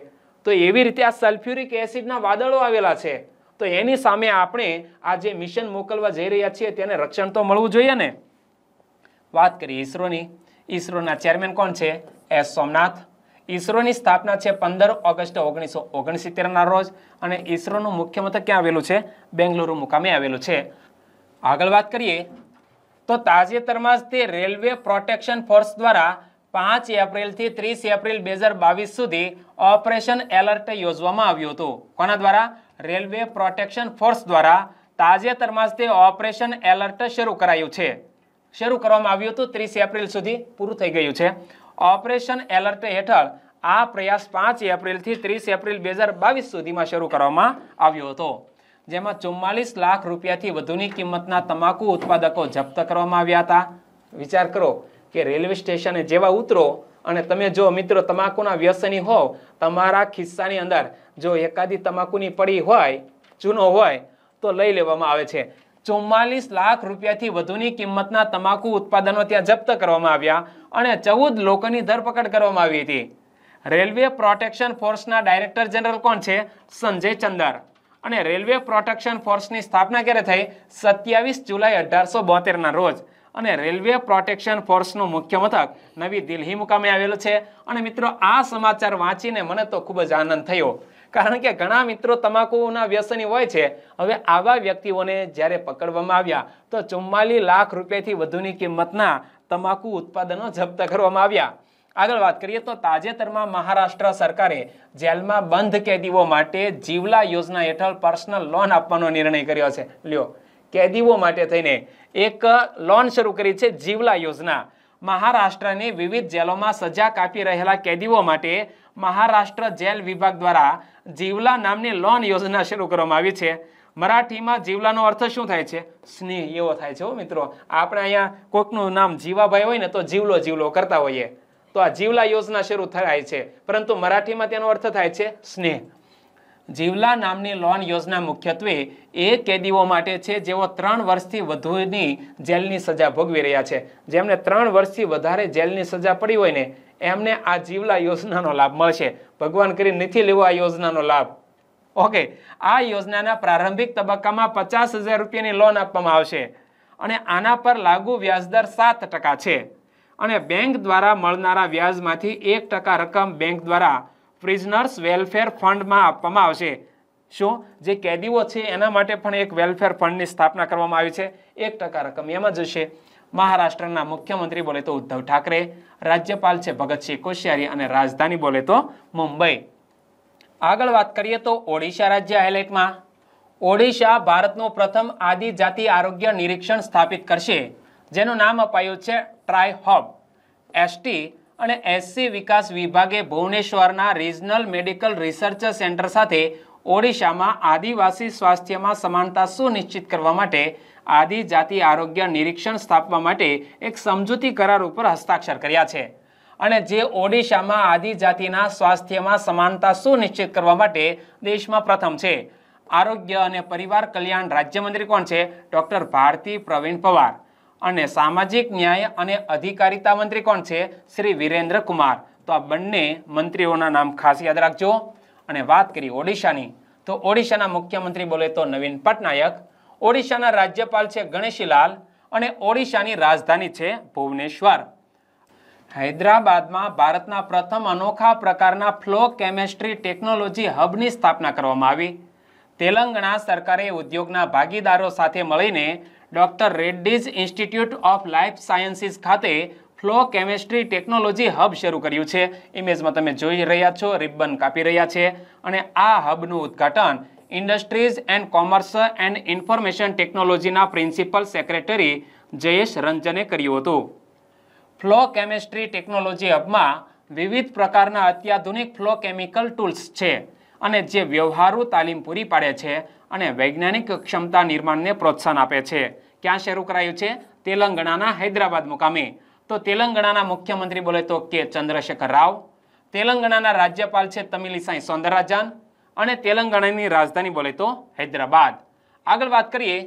તો એવી રીતે આ સલ્ફ્યુરિક એસિડના વાદળો આવેલા છે તો એની સામે આપણે આ જે મિશન મોકલવા જઈ રહ્યા છીએ તેને રક્ષણ તો મળવું જોઈએ ને વાત કરીએ ઇસરોની ઇસરોના ચેરમેન કોણ છે એસ સોમનાથ ઇસરોની સ્થાપના છે પંદર ઓગસ્ટ ઓગણીસો ઓગણસિત્તેરના રોજ અને ઇસરોનું મુખ્ય મથક ક્યાં આવેલું છે બેંગલુરુ મુકામે આવેલું છે આગળ વાત કરીએ તો તાજેતરમાં જ તે રેલવે પ્રોટેક્શન ફોર્સ દ્વારા પાંચ એપ્રિલથી ત્રીસ એપ્રિલ બે હજાર બાવીસ સુધી ઓપરેશન એલર્ટ યોજવામાં આવ્યું હતું કોના દ્વારા રેલવે પ્રોટેક્શન ફોર્સ દ્વારા તાજેતરમાં જ તે ઓપરેશન એલર્ટ શરૂ કરાયું છે શરૂ કરવામાં આવ્યું હતું ત્રીસ એપ્રિલ સુધી પૂરું થઈ ગયું છે ઓપરેશન એલર્ટ હેઠળ આ પ્રયાસ પાંચ એપ્રિલથી ત્રીસ એપ્રિલ બે સુધીમાં શરૂ કરવામાં આવ્યો હતો જેમાં ચુમ્માલીસ લાખ રૂપિયાથી વધુની કિંમતના તમાકુ ઉત્પાદકો જપ્ત કરવામાં આવ્યા હતા વિચાર કરો કે રેલવે સ્ટેશને જેવા ઉતરો અને તમે જો મિત્રો તમાકુના વ્યસની હોવ તમારા ખિસ્સાની અંદર જો એકાદી તમાકુની પડી હોય ચૂનો હોય તો લઈ લેવામાં આવે છે ચુમ્માલીસ લાખ રૂપિયાથી વધુની કિંમતના તમાકુ ઉત્પાદનો ત્યાં જપ્ત કરવામાં આવ્યા અને ચૌદ લોકોની ધરપકડ કરવામાં આવી હતી રેલવે પ્રોટેક્શન ફોર્સના ડાયરેક્ટર જનરલ કોણ છે સંજય ચંદર અને રેલવે પ્રોટેક્શન ફોર્સની સ્થાપના ક્યારે થઈ સત્યાવીસ જુલાઈ અઢારસો બોતેરના રોજ અને રેલવે પ્રોટેક્શન ફોર્સનું મુખ્ય મથક નવી દિલ્હી મુકામે આવેલું છે અને મિત્રો આ સમાચાર વાંચીને મને તો ખૂબ જ આનંદ થયો કારણ કે ઘણા મિત્રો તમાકુના વ્યસની હોય છે હવે આવા વ્યક્તિઓને જ્યારે પકડવામાં આવ્યા તો ચુમ્માલીસ લાખ રૂપિયાથી વધુની કિંમતના તમાકુ ઉત્પાદનો જપ્ત કરવામાં આવ્યા આગળ વાત કરીએ તો તાજેતરમાં મહારાષ્ટ્ર સરકારે જેલમાં બંધ કેદીઓ માટે જીવલા યોજના હેઠળ પર્સનલ લોન આપવાનો નિર્ણય કર્યો છે લ્યો કેદીઓ માટે થઈને એક લોન શરૂ કરી છે જીવલા યોજના મહારાષ્ટ્રની વિવિધ જેલોમાં સજા કાપી રહેલા કેદીઓ માટે મહારાષ્ટ્ર જેલ વિભાગ દ્વારા જીવલા નામની લોન યોજના શરૂ કરવામાં આવી છે મરાઠીમાં જીવલાનો અર્થ શું થાય છે સ્નેહ એવો થાય છે મિત્રો આપણે અહીંયા કોકનું નામ જીવાભાઈ હોય ને તો જીવલો જીવલો કરતા હોઈએ તો આ જીવલા યોજના શરૂ થાય છે પરંતુ મરાઠીમાં તેનો અર્થ થાય છે સ્નેહ જીવલા નામની લોન યોજના મુખ્યત્વે એ કેદીઓ માટે છે જેઓ ત્રણ વર્ષથી વધુની જેલની સજા ભોગવી રહ્યા છે જેમને ત્રણ વર્ષથી વધારે જેલની સજા પડી હોય ને એમને આ જીવલા યોજનાનો લાભ મળશે ભગવાન કરી નથી લેવો આ યોજનાનો લાભ ઓકે આ યોજનાના પ્રારંભિક તબક્કામાં પચાસ હજાર રૂપિયાની લોન આપવામાં આવશે અને આના પર લાગુ વ્યાજદર સાત ટકા છે અને બેંક દ્વારા મળનારા વ્યાજમાંથી એક ટકા રકમ બેંક દ્વારા પ્રિઝનર્સ વેલફેર ફંડમાં આપવામાં આવશે શું જે કેદીઓ છે એના માટે પણ એક વેલફેર ફંડની સ્થાપના કરવામાં આવી છે એક ટકા રકમ એમાં જશે મહારાષ્ટ્રના મુખ્યમંત્રી બોલે તો ઉદ્ધવ ઠાકરે રાજ્યપાલ છે ભગતસિંહ કોશિયારી અને રાજધાની બોલે તો મુંબઈ આગળ વાત કરીએ તો ઓડિશા રાજ્ય હાઇલાઇટમાં ઓડિશા ભારતનું પ્રથમ આદિજાતિ આરોગ્ય નિરીક્ષણ સ્થાપિત કરશે જેનું નામ અપાયું છે ટ્રાય હબ એસટી અને એસસી વિકાસ વિભાગે ભુવનેશ્વરના રિજનલ મેડિકલ રિસર્ચ સેન્ટર સાથે ઓડિશામાં આદિવાસી સ્વાસ્થ્યમાં સમાનતા સુનિશ્ચિત કરવા માટે આદિજાતિ આરોગ્ય નિરીક્ષણ સ્થાપવા માટે એક સમજૂતી કરાર ઉપર હસ્તાક્ષર કર્યા છે અને જે ઓડિશામાં આદિજાતિના સ્વાસ્થ્યમાં સમાનતા સુનિશ્ચિત કરવા માટે દેશમાં પ્રથમ છે આરોગ્ય અને પરિવાર કલ્યાણ રાજ્યમંત્રી કોણ છે ડૉક્ટર ભારતી પ્રવીણ પવાર અને સામાજિક ન્યાય અને અધિકારિતા મંત્રી કોણ છે શ્રી વિરેન્દ્ર કુમાર તો આ બંને મંત્રીઓના નામ ખાસ યાદ રાખજો અને વાત કરી ઓડિશાની તો ઓડિશાના મુખ્યમંત્રી બોલે તો નવીન પટનાયક ઓડિશાના રાજ્યપાલ છે ગણેશીલાલ અને ઓડિશાની રાજધાની છે ભુવનેશ્વર હૈદરાબાદમાં ભારતના પ્રથમ અનોખા પ્રકારના ફ્લો કેમેસ્ટ્રી ટેકનોલોજી હબની સ્થાપના કરવામાં આવી તેલંગણા સરકારે ઉદ્યોગના ભાગીદારો સાથે મળીને doctor Reddy's institute of life sciences ખાતે ફ્લો કેમેસ્ટ્રી ટેકનોલોજી હબ શરૂ કર્યું છે ઇમેજમાં તમે જોઈ રહ્યા છો રિબન કાપી રહ્યા છે અને આ હબનું ઉદ્ઘાટન industries and commerce and information ટેકનોલોજીના પ્રિન્સિપલ સેક્રેટરી જયેશ રંજને કર્યું હતું ફ્લો કેમિસ્ટ્રી ટેકનોલોજી હબમાં વિવિધ પ્રકારના અત્યાધુનિક ફ્લો કેમિકલ ટૂલ્સ છે અને જે વ્યવહારુ તાલીમ પૂરી પાડે છે અને વૈજ્ઞાનિક ક્ષમતા નિર્માણને પ્રોત્સાહન આપે છે ક્યાં શરૂ કરાયું છે તેલંગણાના હૈદરાબાદ મુકામે તો તેલંગણાના મુખ્યમંત્રી બોલે તો કે ચંદ્રશેખર રાવ તેલંગણાના રાજ્યપાલ છે તમિલિસાઈ સૌંદરરાજન અને તેલંગાણાની રાજધાની બોલે તો હૈદરાબાદ આગળ વાત કરીએ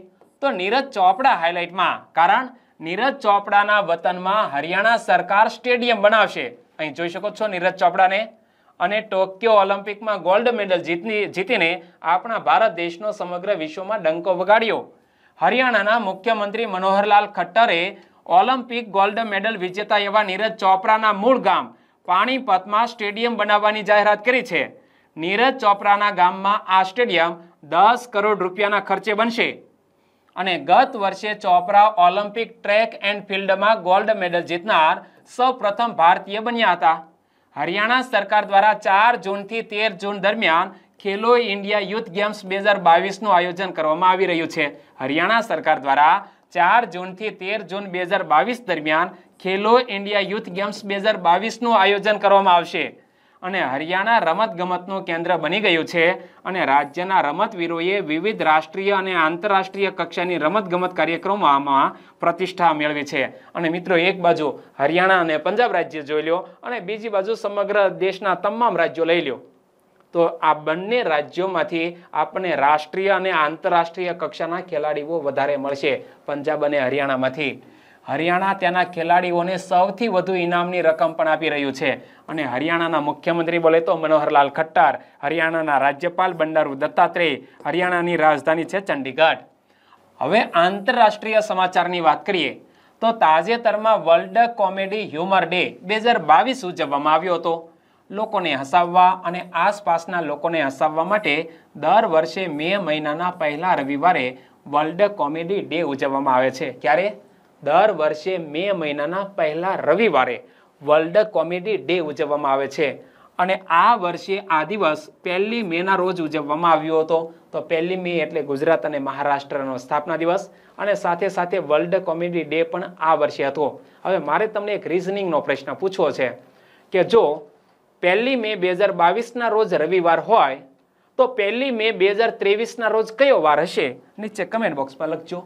તો નીરજ ચોપડા હાઇલાઇટમાં કારણ નીરજ ચોપડાના વતનમાં હરિયાણા સરકાર સ્ટેડિયમ બનાવશે અહીં જોઈ શકો છો નીરજ ચોપડાને અને ટોક્યો ઓલિમ્પિકમાં ગોલ્ડ મેડલ જીતની જીતીને આપણા ભારત દેશનો સમગ્ર વિશ્વમાં ડંકો વગાડ્યો હરિયાણાના મુખ્યમંત્રી મનોહરલાલ ખટ્ટરે ઓલિમ્પિક ગોલ્ડ મેડલ વિજેતા એવા નીરજ ચોપડાના મૂળ ગામ પાણીપતમાં સ્ટેડિયમ બનાવવાની જાહેરાત કરી છે નીરજ ચોપરાના ગામમાં આ સ્ટેડિયમ દસ કરોડ રૂપિયાના ખર્ચે બનશે અને ગત વર્ષે ચોપરા ઓલિમ્પિક ટ્રેક એન્ડ ફિલ્ડમાં ગોલ્ડ મેડલ જીતનાર સૌપ્રથમ ભારતીય બન્યા હતા હરિયાણા સરકાર દ્વારા ચાર જૂનથી તેર જૂન દરમિયાન ખેલો ઇન્ડિયા યુથ ગેમ્સ બે હજાર બાવીસનું આયોજન કરવામાં આવી રહ્યું છે હરિયાણા સરકાર દ્વારા ચાર જૂનથી તેર જૂન બે હજાર બાવીસ દરમિયાન ખેલો ઇન્ડિયા યુથ ગેમ્સ બે હજાર બાવીસનું આયોજન કરવામાં આવશે અને હરિયાણા રમતગમતનું કેન્દ્ર બની ગયું છે અને રાજ્યના રમતવીરોએ વિવિધ રાષ્ટ્રીય અને આંતરરાષ્ટ્રીય કક્ષાની રમતગમત કાર્યક્રમોમાં પ્રતિષ્ઠા મેળવી છે અને મિત્રો એક બાજુ હરિયાણા અને પંજાબ રાજ્ય જોઈ લો અને બીજી બાજુ સમગ્ર દેશના તમામ રાજ્યો લઈ લો તો આ બંને રાજ્યોમાંથી આપણને રાષ્ટ્રીય અને આંતરરાષ્ટ્રીય કક્ષાના ખેલાડીઓ વધારે મળશે પંજાબ અને હરિયાણામાંથી હરિયાણા તેના ખેલાડીઓને સૌથી વધુ ઇનામની રકમ પણ આપી રહ્યું છે અને હરિયાણાના મુખ્યમંત્રી બોલે તો મનોહરલાલ ખટ્ટર હરિયાણાના રાજ્યપાલ બંડારૂ દત્તાત્રેય હરિયાણાની રાજધાની છે ચંડીગઢ હવે આંતરરાષ્ટ્રીય સમાચારની વાત કરીએ તો તાજેતરમાં વર્લ્ડ કોમેડી હ્યુમર ડે બે હજાર બાવીસ ઉજવવામાં આવ્યો હતો લોકોને હસાવવા અને આસપાસના લોકોને હસાવવા માટે દર વર્ષે મે મહિનાના પહેલા રવિવારે વર્લ્ડ કોમેડી ડે ઉજવવામાં આવે છે ક્યારે દર વર્ષે મે મહિનાના પહેલા રવિવારે વર્લ્ડ કોમેડી ડે ઉજવવામાં આવે છે અને આ વર્ષે આ દિવસ પહેલી મેના રોજ ઉજવવામાં આવ્યો હતો તો પહેલી મે એટલે ગુજરાત અને મહારાષ્ટ્રનો સ્થાપના દિવસ અને સાથે સાથે વર્લ્ડ કોમેડી ડે પણ આ વર્ષે હતો હવે મારે તમને એક રિઝનિંગનો પ્રશ્ન પૂછવો છે કે જો પહેલી મે બે હજાર બાવીસના રોજ રવિવાર હોય તો પહેલી મે બે હજાર ત્રેવીસના રોજ કયો વાર હશે નીચે કમેન્ટ બોક્સમાં લખજો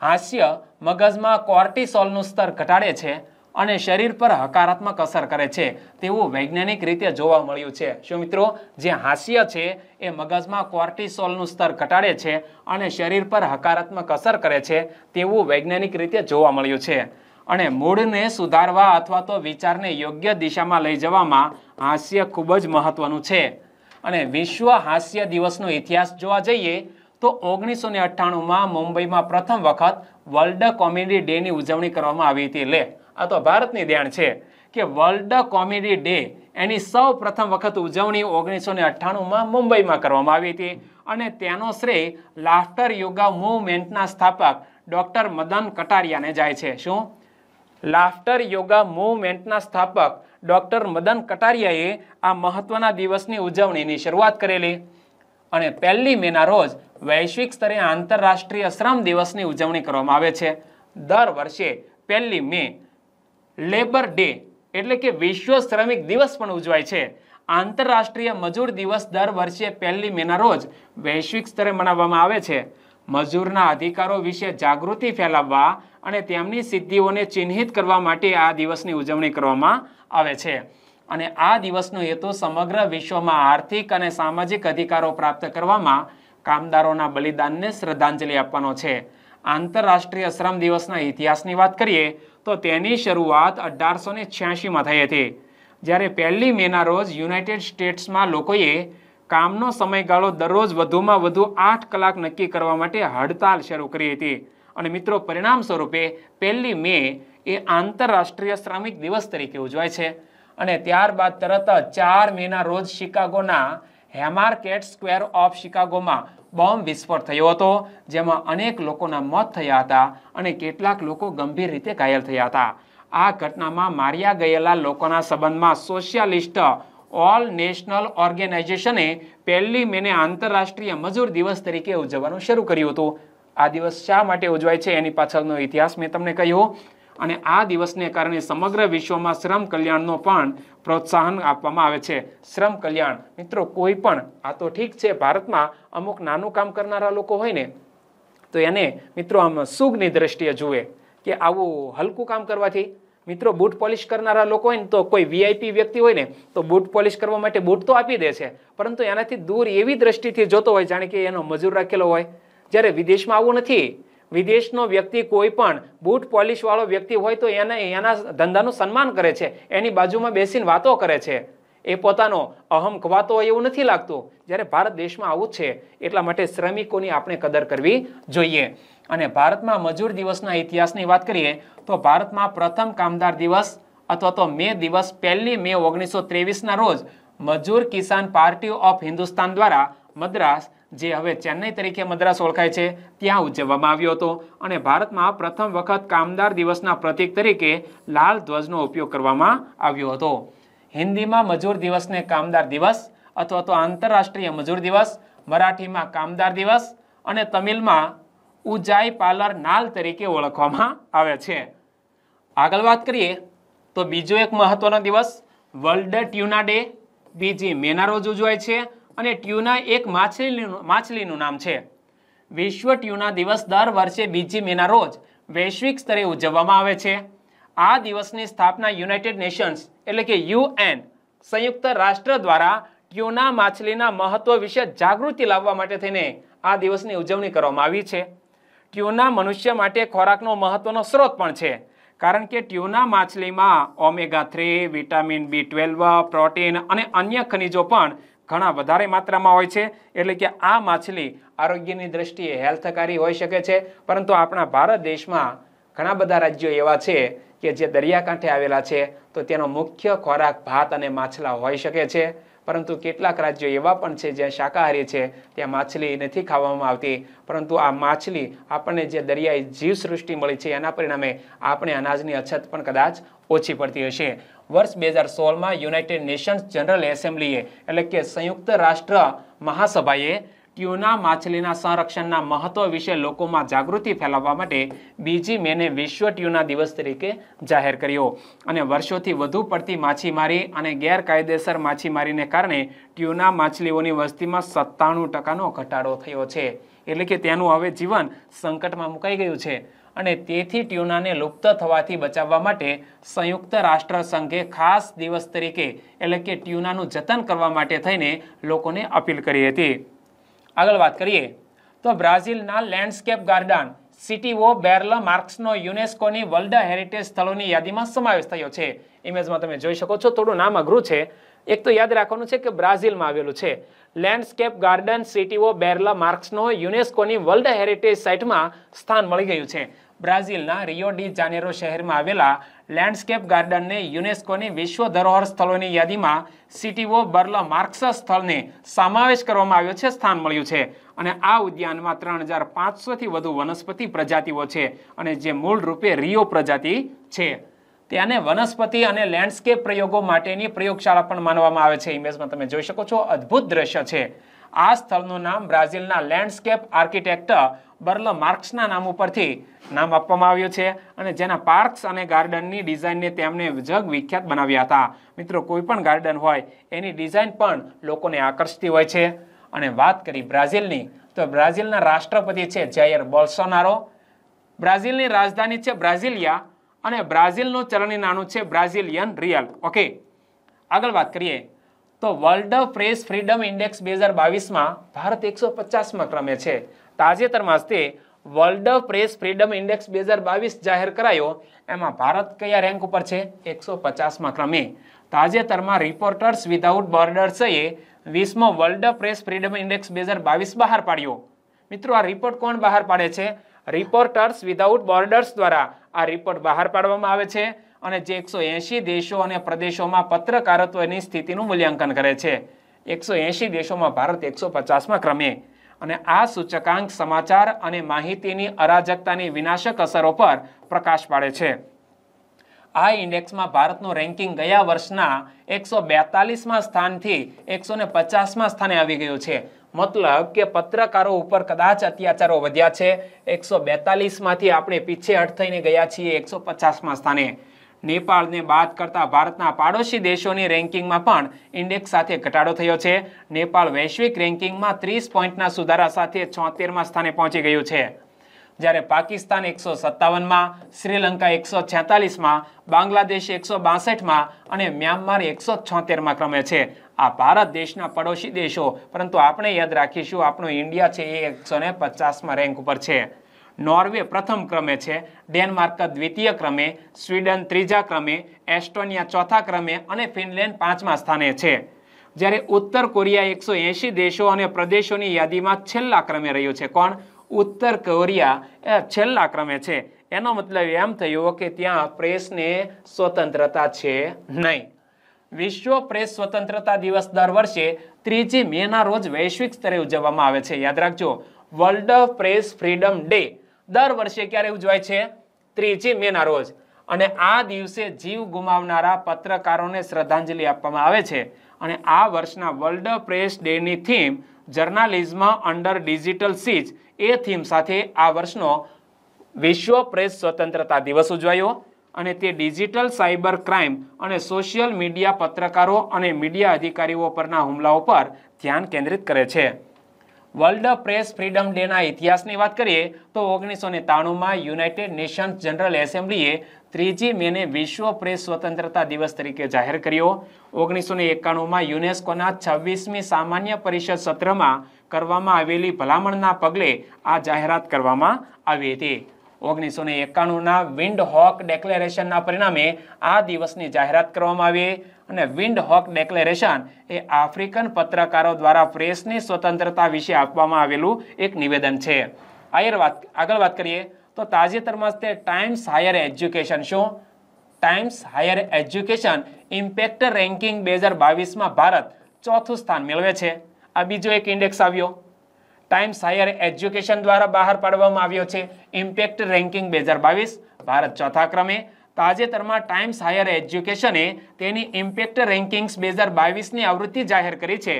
હાસ્ય મગજમાં કોર્ટિસોલનું સ્તર ઘટાડે છે અને શરીર પર હકારાત્મક અસર કરે છે તેવું વૈજ્ઞાનિક રીતે જોવા મળ્યું છે શું મિત્રો જે હાસ્ય છે એ મગજમાં કોર્ટિસોલનું સ્તર ઘટાડે છે અને શરીર પર હકારાત્મક અસર કરે છે તેવું વૈજ્ઞાનિક રીતે જોવા મળ્યું છે અને મૂળને સુધારવા અથવા તો વિચારને યોગ્ય દિશામાં લઈ જવામાં હાસ્ય ખૂબ જ મહત્વનું છે અને વિશ્વ હાસ્ય દિવસનો ઇતિહાસ જોવા જઈએ તો ઓગણીસો ને અઠ્ઠાણુંમાં મુંબઈમાં પ્રથમ વખત વર્લ્ડ કોમેડી ડેની ઉજવણી કરવામાં આવી હતી લે આ તો ભારતની દેણ છે કે વર્લ્ડ કોમેડી ડે એની સૌ પ્રથમ વખત ઉજવણી ઓગણીસો ને અઠ્ઠાણુંમાં મુંબઈમાં કરવામાં આવી હતી અને તેનો શ્રેય લાફ્ટર યોગા મૂવમેન્ટના સ્થાપક ડૉક્ટર મદન કટારિયાને જાય છે શું લાફ્ટર યોગા મૂવમેન્ટના સ્થાપક ડૉક્ટર મદન કટારિયાએ આ મહત્વના દિવસની ઉજવણીની શરૂઆત કરેલી અને પહેલી મેના રોજ વૈશ્વિક સ્તરે આંતરરાષ્ટ્રીય શ્રમ દિવસની ઉજવણી કરવામાં આવે છે દર વર્ષે પહેલી મે લેબર ડે એટલે કે વિશ્વ શ્રમિક દિવસ પણ ઉજવાય છે આંતરરાષ્ટ્રીય મજૂર દિવસ દર વર્ષે પહેલી મેના રોજ વૈશ્વિક સ્તરે મનાવવામાં આવે છે મજૂરના અધિકારો વિશે જાગૃતિ ફેલાવવા અને તેમની સિદ્ધિઓને ચિહ્નિત કરવા માટે આ દિવસની ઉજવણી કરવામાં આવે છે અને આ દિવસનો હેતુ સમગ્ર વિશ્વમાં આર્થિક અને સામાજિક અધિકારો પ્રાપ્ત કરવામાં કામદારોના બલિદાનને શ્રદ્ધાંજલિ આપવાનો છે આંતરરાષ્ટ્રીય શ્રમ દિવસના ઇતિહાસની વાત કરીએ તો તેની શરૂઆત અઢારસો ને છ્યાસીમાં થઈ હતી જ્યારે પહેલી મેના રોજ યુનાઇટેડ સ્ટેટ્સમાં લોકોએ કામનો સમયગાળો દરરોજ વધુમાં વધુ આઠ કલાક નક્કી કરવા માટે હડતાલ શરૂ કરી હતી અને મિત્રો પરિણામ સ્વરૂપે પહેલી મે એ આંતરરાષ્ટ્રીય શ્રમિક દિવસ તરીકે ઉજવાય છે અને ત્યારબાદ તરત ચાર મેના રોજ શિકાગોના હેમાર્કેટ સ્ક્વેર ઓફ શિકાગોમાં બોમ્બ વિસ્ફોટ થયો હતો જેમાં અનેક લોકોના મોત થયા હતા અને કેટલાક લોકો ગંભીર રીતે ઘાયલ થયા હતા આ ઘટનામાં માર્યા ગયેલા લોકોના સંબંધમાં સોશિયાલિસ્ટ ઓલ નેશનલ ઓર્ગેનાઇઝેશને પહેલી મેને આંતરરાષ્ટ્રીય મજૂર દિવસ તરીકે ઉજવવાનું શરૂ કર્યું હતું આ દિવસ શા માટે ઉજવાય છે એની પાછળનો ઇતિહાસ મેં તમને કહ્યું અને આ દિવસને કારણે સમગ્ર વિશ્વમાં શ્રમ કલ્યાણનો પણ પ્રોત્સાહન આપવામાં આવે છે શ્રમ કલ્યાણ મિત્રો કોઈ પણ આ તો ઠીક છે ભારતમાં અમુક નાનું કામ કરનારા લોકો હોય ને તો એને મિત્રો આમ સુગની દ્રષ્ટિએ જુએ કે આવું હલકું કામ કરવાથી મિત્રો બૂટ પોલિશ કરનારા લોકો હોય ને તો કોઈ વીઆઈપી વ્યક્તિ હોય ને તો બૂટ પોલિશ કરવા માટે બૂટ તો આપી દે છે પરંતુ એનાથી દૂર એવી દૃષ્ટિથી જોતો હોય જાણે કે એનો મજૂર રાખેલો હોય જ્યારે વિદેશમાં આવું નથી વિદેશનો વ્યક્તિ કોઈ પણ બૂટ પોલિશવાળો વ્યક્તિ હોય તો એને એના ધંધાનું સન્માન કરે છે એની બાજુમાં બેસીને વાતો કરે છે એ પોતાનો અહમ કવાતો હોય એવું નથી લાગતું જ્યારે ભારત દેશમાં આવું છે એટલા માટે શ્રમિકોની આપણે કદર કરવી જોઈએ અને ભારતમાં મજૂર દિવસના ઇતિહાસની વાત કરીએ તો ભારતમાં પ્રથમ કામદાર દિવસ અથવા તો મે દિવસ પહેલી મે ઓગણીસો ત્રેવીસના રોજ મજૂર કિસાન પાર્ટી ઓફ હિન્દુસ્તાન દ્વારા મદ્રાસ જે હવે ચેન્નઈ તરીકે મદ્રાસ ઓળખાય છે ત્યાં ઉજવવામાં આવ્યો હતો અને ભારતમાં પ્રથમ વખત કામદાર દિવસના પ્રતીક તરીકે લાલ ધ્વજનો ઉપયોગ કરવામાં આવ્યો હતો હિન્દીમાં મજૂર દિવસને કામદાર દિવસ અથવા તો આંતરરાષ્ટ્રીય મજૂર દિવસ મરાઠીમાં કામદાર દિવસ અને તમિલમાં ઉજાઈ પાર્લર નાલ તરીકે ઓળખવામાં આવે છે આગળ વાત કરીએ તો બીજો એક મહત્વનો દિવસ વર્લ્ડ ટ્યુના ડે બીજી મેના રોજ ઉજવાય છે અને ટ્યુના એક માછલીનું માછલીનું નામ છે વિશ્વ ટ્યુના દિવસ દર વર્ષે બીજી મેના રોજ વૈશ્વિક સ્તરે ઉજવવામાં આવે છે આ દિવસની સ્થાપના યુનાઇટેડ નેશન્સ એટલે કે યુએન સંયુક્ત રાષ્ટ્ર દ્વારા ટ્યુના માછલીના મહત્વ વિશે જાગૃતિ લાવવા માટે થઈને આ દિવસની ઉજવણી કરવામાં આવી છે ટ્યુના મનુષ્ય માટે ખોરાકનો મહત્વનો સ્ત્રોત પણ છે કારણ કે ટ્યુના માછલીમાં omega three vitamin B twelve protein અને અન્ય ખનિજો પણ ઘણા વધારે માત્રામાં હોય છે એટલે કે આ માછલી આરોગ્યની દ્રષ્ટિએ હેલ્થકારી હોઈ શકે છે પરંતુ આપણા ભારત દેશમાં ઘણા બધા રાજ્યો એવા છે કે જે દરિયાકાંઠે આવેલા છે તો તેનો મુખ્ય ખોરાક ભાત અને માછલા હોઈ શકે છે પરંતુ કેટલાક રાજ્યો એવા પણ છે જ્યાં શાકાહારી છે ત્યાં માછલી નથી ખાવામાં આવતી પરંતુ આ માછલી આપણને જે દરિયાઈ જીવસૃષ્ટિ મળી છે એના પરિણામે આપણે અનાજની અછત પણ કદાચ ઓછી પડતી હશે વર્ષ બે હજાર સોળમાં યુનાઇટેડ નેશન્સ જનરલ એસેમ્બલીએ એટલે કે સંયુક્ત રાષ્ટ્ર મહાસભાએ ટ્યુના માછલીના સંરક્ષણના મહત્વ વિશે લોકોમાં જાગૃતિ ફેલાવવા માટે બીજી મેને વિશ્વ ટ્યુના દિવસ તરીકે જાહેર કર્યો અને વર્ષોથી વધુ પડતી માછીમારી અને ગેરકાયદેસર માછીમારીને કારણે ટ્યુના માછલીઓની વસ્તીમાં સત્તાણું ટકાનો ઘટાડો થયો છે એટલે કે તેનું હવે જીવન સંકટમાં મુકાઈ ગયું છે અને તેથી ટ્યુનાને લુપ્ત થવાથી બચાવવા માટે સંયુક્ત રાષ્ટ્ર સંઘે ખાસ દિવસ તરીકે એટલે કે ટ્યુનાનું જતન કરવા માટે થઈને લોકોને અપીલ કરી હતી આગળ વાત કરીએ તો બ્રાઝિલના લેન્ડસ્કેપ ગાર્ડન સિટીઓ બેર્લ માર્ક્સનો યુનેસ્કોની વર્લ્ડ હેરિટેજ સ્થળોની યાદીમાં સમાવેશ થયો છે ઇમેજમાં તમે જોઈ શકો છો થોડું નામ અઘરું છે એક તો યાદ રાખવાનું છે કે બ્રાઝિલમાં આવેલું છે લેન્ડસ્કેપ ગાર્ડન સિટીઓ બેરલા માર્ક્સનો યુનેસ્કોની વર્લ્ડ હેરિટેજ સાઇટમાં સ્થાન મળી ગયું છે બ્રાઝિલના રિયો ડી જાનેરો શહેરમાં આવેલા લેન્ડસ્કેપ ગાર્ડનને યુનેસ્કોની વિશ્વ ધરોહર સ્થળોની યાદીમાં સિટીઓ બર્લ માર્ક્સ સ્થળને સમાવેશ કરવામાં આવ્યો છે સ્થાન મળ્યું છે અને આ ઉદ્યાનમાં ત્રણ હજાર પાંચસોથી વધુ વનસ્પતિ પ્રજાતિઓ છે અને જે મૂળ રૂપે રિયો પ્રજાતિ છે ત્યાંને વનસ્પતિ અને લેન્ડસ્કેપ પ્રયોગો માટેની પ્રયોગશાળા પણ માનવામાં આવે છે ઇમેજમાં તમે જોઈ શકો છો અદ્ભુત દ્રશ્ય છે આ સ્થળનું નામ બ્રાઝિલના લેન્ડસ્કેપ આર્કિટેક્ટર બર્લ માર્ક્સના નામ ઉપરથી નામ આપવામાં આવ્યું છે અને જેના પાર્ક્સ અને ગાર્ડનની ડિઝાઇનને તેમણે જગ વિખ્યાત બનાવ્યા હતા મિત્રો કોઈ પણ ગાર્ડન હોય એની ડિઝાઇન પણ લોકોને આકર્ષતી હોય છે અને વાત કરી બ્રાઝિલની તો બ્રાઝિલના રાષ્ટ્રપતિ છે જાયર બોલ્સોનારો બ્રાઝિલની રાજધાની છે બ્રાઝિલિયા અને બ્રાઝિલનું ચલણી નાણું છે બ્રાઝિલિયન રિયલ ઓકે આગળ વાત કરીએ તો વર્લ્ડ પ્રેસ ફ્રીડમ ઇન્ડેક્સ બે હજાર બાવીસમાં ભારત એકસો પચાસમાં ક્રમે છે તાજેતરમાં તે વર્લ્ડ પ્રેસ ફ્રીડમ ઇન્ડેક્સ બે હજાર બાવીસ જાહેર કરાયો એમાં ભારત કયા રેન્ક ઉપર છે એકસો પચાસમાં ક્રમે તાજેતરમાં રિપોર્ટર્સ વિધાઉટ બોર્ડર્સએ વીસમો વર્લ્ડ પ્રેસ ફ્રીડમ ઇન્ડેક્સ બે હજાર બાવીસ બહાર પાડ્યો મિત્રો આ રિપોર્ટ કોણ બહાર પાડે છે રિપોર્ટર્સ વિધાઉટ બોર્ડર્સ દ્વારા આ રિપોર્ટ બહાર પાડવામાં આવે છે અને જે એકસો એંશી દેશો અને પ્રદેશોમાં પત્રકારત્વની સ્થિતિનું મૂલ્યાંકન કરે છે એકસો એંશી દેશોમાં ભારત એકસો પચાસમાં ક્રમે અને આ સૂચકાંક સમાચાર અને માહિતીની અરાજકતાની વિનાશક અસરો પર પ્રકાશ પાડે છે આ ઇન્ડેક્સમાં ભારતનું રેન્કિંગ ગયા વર્ષના એકસો બેતાલીસમાં સ્થાનથી એકસો ને પચાસમાં સ્થાને આવી ગયું છે મતલબ કે પત્રકારો ઉપર કદાચ અત્યાચારો વધ્યા છે એકસો બેતાલીસમાંથી આપણે પીછે પીછેહટ થઈને ગયા છીએ એકસો પચાસમાં સ્થાને નેપાળને બાદ કરતાં ભારતના પાડોશી દેશોની રેન્કિંગમાં પણ ઇન્ડેક્સ સાથે ઘટાડો થયો છે નેપાળ વૈશ્વિક રેન્કિંગમાં ત્રીસ પોઈન્ટના સુધારા સાથે છોતેરમાં સ્થાને પહોંચી ગયું છે જ્યારે પાકિસ્તાન એકસો સત્તાવનમાં શ્રીલંકા એકસો છેતાલીસમાં બાંગ્લાદેશ એકસો બાસઠમાં અને મ્યાનમાર એકસો છોતેરમાં ક્રમે છે આ ભારત દેશના પડોશી દેશો પરંતુ આપણે યાદ રાખીશું આપણું ઇન્ડિયા છે એ એકસો ને પચાસમાં રેન્ક ઉપર છે નોર્વે પ્રથમ ક્રમે છે ડેનમાર્ક દ્વિતીય ક્રમે સ્વીડન ત્રીજા ક્રમે એસ્ટોનિયા ચોથા ક્રમે અને ફિનલેન્ડ પાંચમા સ્થાને છે જ્યારે ઉત્તર કોરિયા એકસો એંશી દેશો અને પ્રદેશોની યાદીમાં છેલ્લા ક્રમે રહ્યું છે કોણ ઉત્તર કોરિયા છેલ્લા ક્રમે છે એનો મતલબ એમ થયો કે ત્યાં પ્રેસને સ્વતંત્રતા છે નહીં વિશ્વ પ્રેસ સ્વતંત્રતા દિવસ દર વર્ષે ત્રીજી મેના રોજ વૈશ્વિક સ્તરે ઉજવવામાં આવે છે યાદ રાખજો વર્લ્ડ પ્રેસ ફ્રીડમ ડે દર વર્ષે ક્યારે ઉજવાય છે ત્રીજી મેના રોજ અને આ દિવસે જીવ ગુમાવનારા પત્રકારોને શ્રદ્ધાંજલિ આપવામાં આવે છે અને આ વર્ષના વર્લ્ડ પ્રેસ ડેની theme journalism under digital siege એ થીમ સાથે આ વર્ષનો વિશ્વ પ્રેસ સ્વતંત્રતા દિવસ ઉજવાયો અને તે ડિજિટલ સાયબર ક્રાઇમ અને સોશિયલ મીડિયા પત્રકારો અને મીડિયા અધિકારીઓ પરના હુમલાઓ પર ધ્યાન કેન્દ્રિત કરે છે વર્લ્ડ પ્રેસ ફ્રીડમ ડેના ઇતિહાસની વાત કરીએ તો ઓગણીસો ને ત્રાણુંમાં યુનાઇટેડ નેશન્સ જનરલ એસેમ્બલીએ ત્રીજી મેને વિશ્વ પ્રેસ સ્વતંત્રતા દિવસ તરીકે જાહેર કર્યો ઓગણીસો ને એકાણુંમાં યુનેસ્કોના છવ્વીસમી સામાન્ય પરિષદ સત્રમાં કરવામાં આવેલી ભલામણના પગલે આ જાહેરાત કરવામાં આવી હતી ઓગણીસો ને એકાણુંના વિન્ડ હોક ડેક્લેરેશનના પરિણામે આ દિવસની જાહેરાત કરવામાં આવી અને વિન્ડ હોક ડેક્લેરેશન એ આફ્રિકન પત્રકારો દ્વારા પ્રેસની સ્વતંત્રતા વિશે આપવામાં આવેલું એક નિવેદન છે આયર વાત આગળ વાત કરીએ તો તાજેતરમાં તે ટાઈમ્સ હાયર એજ્યુકેશન શું Times higher education impact ranking બે હજાર બાવીસમાં ભારત ચોથું સ્થાન મેળવે છે આ બીજો એક ઇન્ડેક્સ આવ્યો ટાઈમ્સ હાયર એજ્યુકેશન દ્વારા બહાર પાડવામાં આવ્યો છે ઇમ્પેક્ટ રેન્કિંગ બે ભારત ચોથા ક્રમે તાજેતરમાં ટાઈમ્સ હાયર એજ્યુકેશને તેની ઇમ્પેક્ટ રેન્કિંગ્સ બે ની આવૃત્તિ જાહેર કરી છે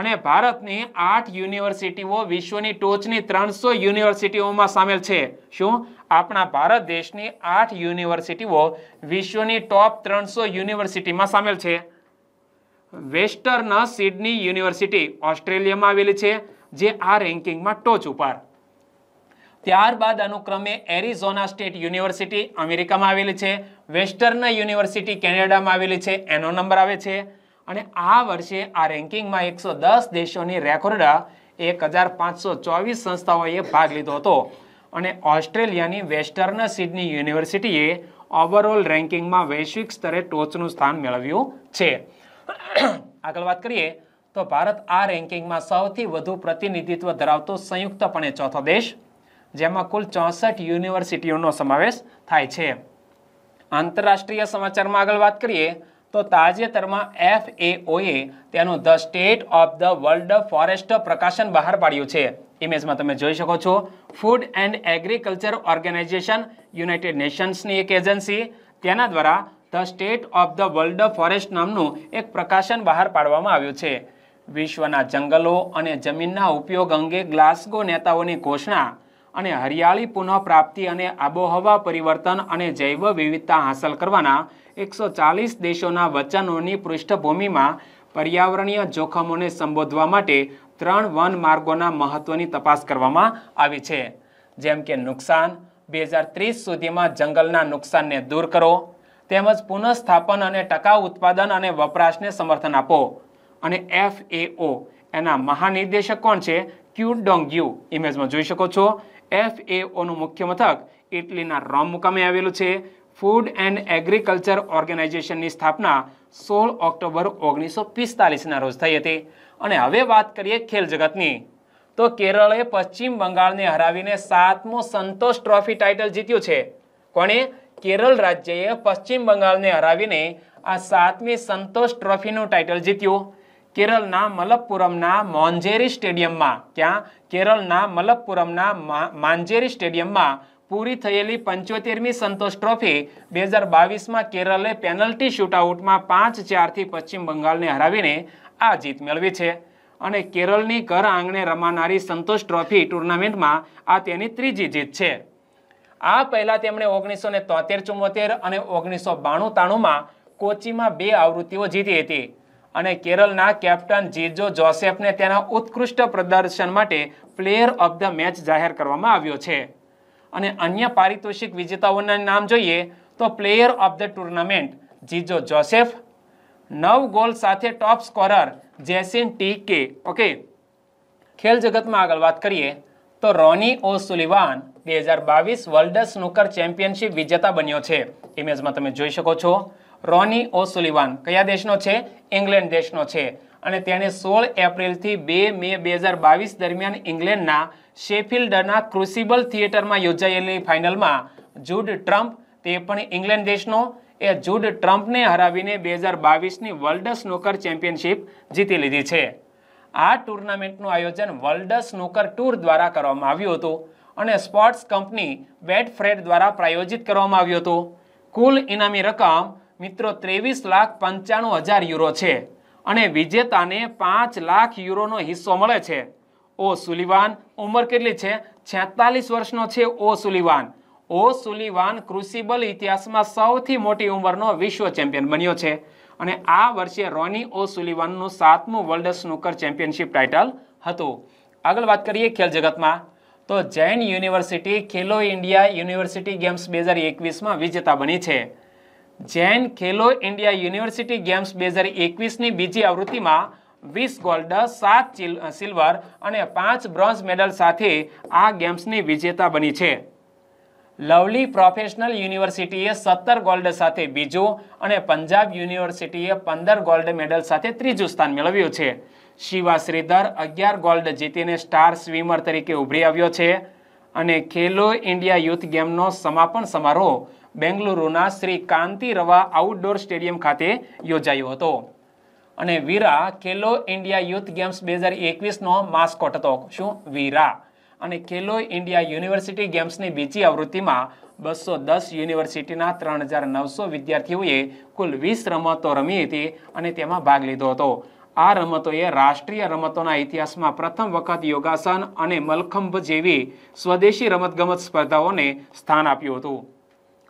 અને ભારતની આઠ યુનિવર્સિટીઓ વિશ્વની ટોચની ત્રણસો યુનિવર્સિટીઓમાં સામેલ છે શું આપણા ભારત દેશની આઠ યુનિવર્સિટીઓ વિશ્વની ટોપ ત્રણસો યુનિવર્સિટીમાં સામેલ છે વેસ્ટર્ન સિડની યુનિવર્સિટી ઓસ્ટ્રેલિયામાં આવેલી છે જે આ રેન્કિંગમાં ટોચ ઉપર ત્યારબાદ અનુક્રમે એરિઝોના સ્ટેટ યુનિવર્સિટી અમેરિકામાં આવેલી છે વેસ્ટર્ન યુનિવર્સિટી કેનેડામાં આવેલી છે એનો નંબર આવે છે અને આ વર્ષે આ રેન્કિંગમાં એકસો દેશોની રેકોર્ડ એક સંસ્થાઓએ ભાગ લીધો હતો અને ઓસ્ટ્રેલિયાની વેસ્ટર્ન સિડની યુનિવર્સિટીએ ઓવરઓલ રેન્કિંગમાં વૈશ્વિક સ્તરે ટોચનું સ્થાન મેળવ્યું છે આગળ વાત કરીએ તો ભારત આ રેન્કિંગમાં સૌથી વધુ પ્રતિનિધિત્વ ધરાવતો સંયુક્તપણે ચોથો દેશ જેમાં કુલ ચોસઠ યુનિવર્સિટીઓનો સમાવેશ થાય છે આંતરરાષ્ટ્રીય સમાચારમાં આગળ વાત કરીએ તો તાજેતરમાં એફ એઓએ તેનું the state of the world forest પ્રકાશન બહાર પાડ્યું છે ઇમેજમાં તમે જોઈ શકો છો food and agriculture organisation United નેશન્સની એક એજન્સી તેના દ્વારા the state of the world forest નામનું એક પ્રકાશન બહાર પાડવામાં આવ્યું છે વિશ્વના જંગલો અને જમીનના ઉપયોગ અંગે ગ્લાસગો નેતાઓની ઘોષણા અને હરિયાળી પુનઃપ્રાપ્તિ અને આબોહવા પરિવર્તન અને જૈવ વિવિધતા હાંસલ કરવાના એકસો ચાલીસ દેશોના વચનોની પૃષ્ઠભૂમિમાં પર્યાવરણીય જોખમોને સંબોધવા માટે ત્રણ વન માર્ગોના મહત્વની તપાસ કરવામાં આવી છે જેમ કે નુકસાન બે હજાર ત્રીસ સુધીમાં જંગલના નુકસાનને દૂર કરો તેમજ પુનઃસ્થાપન અને ટકાઉ ઉત્પાદન અને વપરાશને સમર્થન આપો અને એફ એના મહાનિર્દેશક કોણ છે ક્યુ ડોંગ યુ ઇમેજમાં જોઈ શકો છો એફ એઓનું મુખ્ય મથક ઇટલીના રોમ મુકામે આવેલું છે ફૂડ એન્ડ એગ્રીકલ્ચર ઓર્ગેનાઇઝેશનની સ્થાપના સોળ ઓક્ટોબર ઓગણીસો પિસ્તાલીસના રોજ થઈ હતી અને હવે વાત કરીએ ખેલ જગતની તો કેરળે પશ્ચિમ બંગાળને હરાવીને સાતમો સંતોષ ટ્રોફી ટાઇટલ જીત્યું છે કોણે કેરળ રાજ્યએ પશ્ચિમ બંગાળને હરાવીને આ સાતમી સંતોષ ટ્રોફીનું ટાઇટલ જીત્યું કેરળના મલપ્પુરમના મોન્જેરી સ્ટેડિયમમાં ક્યાં કેરળના મલપ્પુરમના માંજેરી સ્ટેડિયમમાં પૂરી થયેલી પંચોતેરમી સંતોષ ટ્રોફી બે હજાર બાવીસમાં કેરળે પેનલ્ટી શૂટઆઉટમાં પાંચ ચારથી પશ્ચિમ બંગાળને હરાવીને આ જીત મેળવી છે અને કેરળની ઘર આંગણે રમાનારી સંતોષ ટ્રોફી ટુર્નામેન્ટમાં આ તેની ત્રીજી જીત છે આ પહેલાં તેમણે ઓગણીસો ને તોતેર ચુમ્મોતેર અને ઓગણીસો બાણું તાણુંમાં કોચીમાં બે આવૃત્તિઓ જીતી હતી અને કેરળના કેપ્ટન જીજો જોસેફને તેના ઉત્કૃષ્ટ પ્રદર્શન માટે પ્લેયર ઓફ ધ મેચ જાહેર કરવામાં આવ્યો છે અને અન્ય પારિતોષિક વિજેતાઓના નામ જોઈએ તો player of the tournament Jijo Joseph નવ ગોલ સાથે top scorer Jesin T K okay ખેલ જગતમાં આગળ વાત કરીએ તો રોની ઓ સુલિવાન બે હજાર બાવીસ વર્લ્ડ સ્નુકર ચેમ્પિયનશિપ વિજેતા બન્યો છે ઇમેજમાં તમે જોઈ શકો છો રોની ઓસુલિવાન કયા દેશનો છે ઇંગ્લેન્ડ દેશનો છે અને તેણે સોળ એપ્રિલથી બે મે બે હજાર બાવીસ દરમિયાન ઇંગ્લેન્ડના શેફિલ્ડના ક્રુસિબલ થિયેટરમાં યોજાયેલી ફાઇનલમાં જુડ ટ્રમ્પ તે પણ ઇંગ્લેન્ડ દેશનો એ જૂડ ટ્રમ્પને હરાવીને બે હજાર બાવીસની વર્લ્ડ સ્નોકર ચેમ્પિયનશિપ જીતી લીધી છે આ ટુર્નામેન્ટનું આયોજન વર્લ્ડ સ્નોકર ટૂર દ્વારા કરવામાં આવ્યું હતું અને સ્પોર્ટ્સ કંપની ફ્રેડ દ્વારા પ્રાયોજિત કરવામાં આવ્યું હતું કુલ ઇનામી રકમ મિત્રો ત્રેવીસ લાખ પંચાણું હજાર યુરો છે અને વિજેતાને પાંચ લાખ યુરોનો હિસ્સો મળે છે ઓ સુલિવાન ઉંમર કેટલી છે છેતાલીસ વર્ષનો છે O Sullivan O Sullivan Crucible ઇતિહાસમાં સૌથી મોટી ઉંમરનો વિશ્વ ચેમ્પિયન બન્યો છે અને આ વર્ષે રોની ઓ સુલિવાનનું સાતમું વર્લ્ડ સ્નૂકર ચેમ્પિયનશિપ ટાઇટલ હતું આગળ વાત કરીએ ખેલ જગતમાં તો Jain university Khelo India university games બે હજાર એકવીસમાં વિજેતા બની છે Jain Khelo India university games બે હજાર એકવીસની બીજી આવૃત્તિમાં વીસ ગોલ્ડ સાત સિલ્વર અને પાંચ બ્રોન્ઝ મેડલ સાથે આ ગેમ્સની વિજેતા બની છે લવલી પ્રોફેશનલ યુનિવર્સિટીએ સત્તર ગોલ્ડ સાથે બીજો અને પંજાબ યુનિવર્સિટીએ પંદર ગોલ્ડ મેડલ સાથે ત્રીજું સ્થાન મેળવ્યું છે શિવા શ્રીધર અગિયાર ગોલ્ડ જીતીને સ્ટાર સ્વિમર તરીકે ઉભરી આવ્યો છે અને ખેલો ઇન્ડિયા યુથ ગેમનો સમાપન સમારોહ બેંગલુરુના શ્રી કાંતિ રવા આઉટડોર સ્ટેડિયમ ખાતે યોજાયો હતો અને વીરા ખેલો ઇન્ડિયા યુથ ગેમ્સ બે હજાર એકવીસનો માસ્કોટ હતો શું વીરા અને ખેલો ઇન્ડિયા યુનિવર્સિટી ગેમ્સની બીજી આવૃત્તિમાં બસો દસ યુનિવર્સિટીના ત્રણ હજાર નવસો વિદ્યાર્થીઓએ કુલ વીસ રમતો રમી હતી અને તેમાં ભાગ લીધો હતો આ રમતોએ રાષ્ટ્રીય રમતોના ઇતિહાસમાં પ્રથમ વખત યોગાસન અને મલખંભ જેવી સ્વદેશી રમતગમત સ્પર્ધાઓને સ્થાન આપ્યું હતું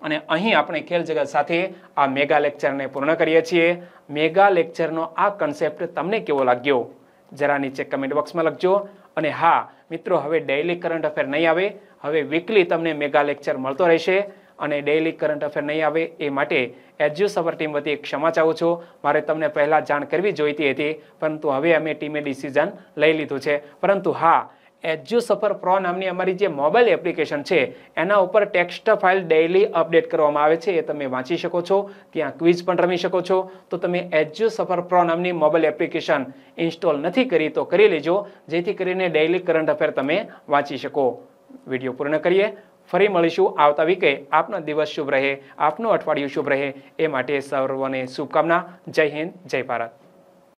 અને અહીં આપણે ખેલ જગત સાથે આ મેગા લેક્ચરને પૂર્ણ કરીએ છીએ મેગા લેક્ચરનો આ કન્સેપ્ટ તમને કેવો લાગ્યો જરા નીચે કમેન્ટ બોક્સમાં લખજો અને હા મિત્રો હવે ડેઇલી કરંટ અફેર નહીં આવે હવે વીકલી તમને મેગા લેક્ચર મળતો રહેશે અને ડેઇલી કરંટ અફેર નહીં આવે એ માટે એજ્યુ સફર ટીમ વતી ક્ષમા ચાહું છું મારે તમને પહેલાં જાણ કરવી જોઈતી હતી પરંતુ હવે અમે ટીમે ડિસિઝન લઈ લીધું છે પરંતુ હા એજ્યુ સફર પ્રો નામની અમારી જે મોબાઈલ એપ્લિકેશન છે એના ઉપર ટેક્સ્ટ ફાઇલ ડેઇલી અપડેટ કરવામાં આવે છે એ તમે વાંચી શકો છો ત્યાં ક્વિઝ પણ રમી શકો છો તો તમે એજ્યુ સફર પ્રો નામની મોબાઈલ એપ્લિકેશન ઇન્સ્ટોલ નથી કરી તો કરી લેજો જેથી કરીને ડેઇલી કરંટ અફેર તમે વાંચી શકો વિડીયો પૂર્ણ કરીએ ફરી મળીશું આવતા વીકે આપનો દિવસ શુભ રહે આપનું અઠવાડિયું શુભ રહે એ માટે સર્વને શુભકામના જય હિન્દ જય ભારત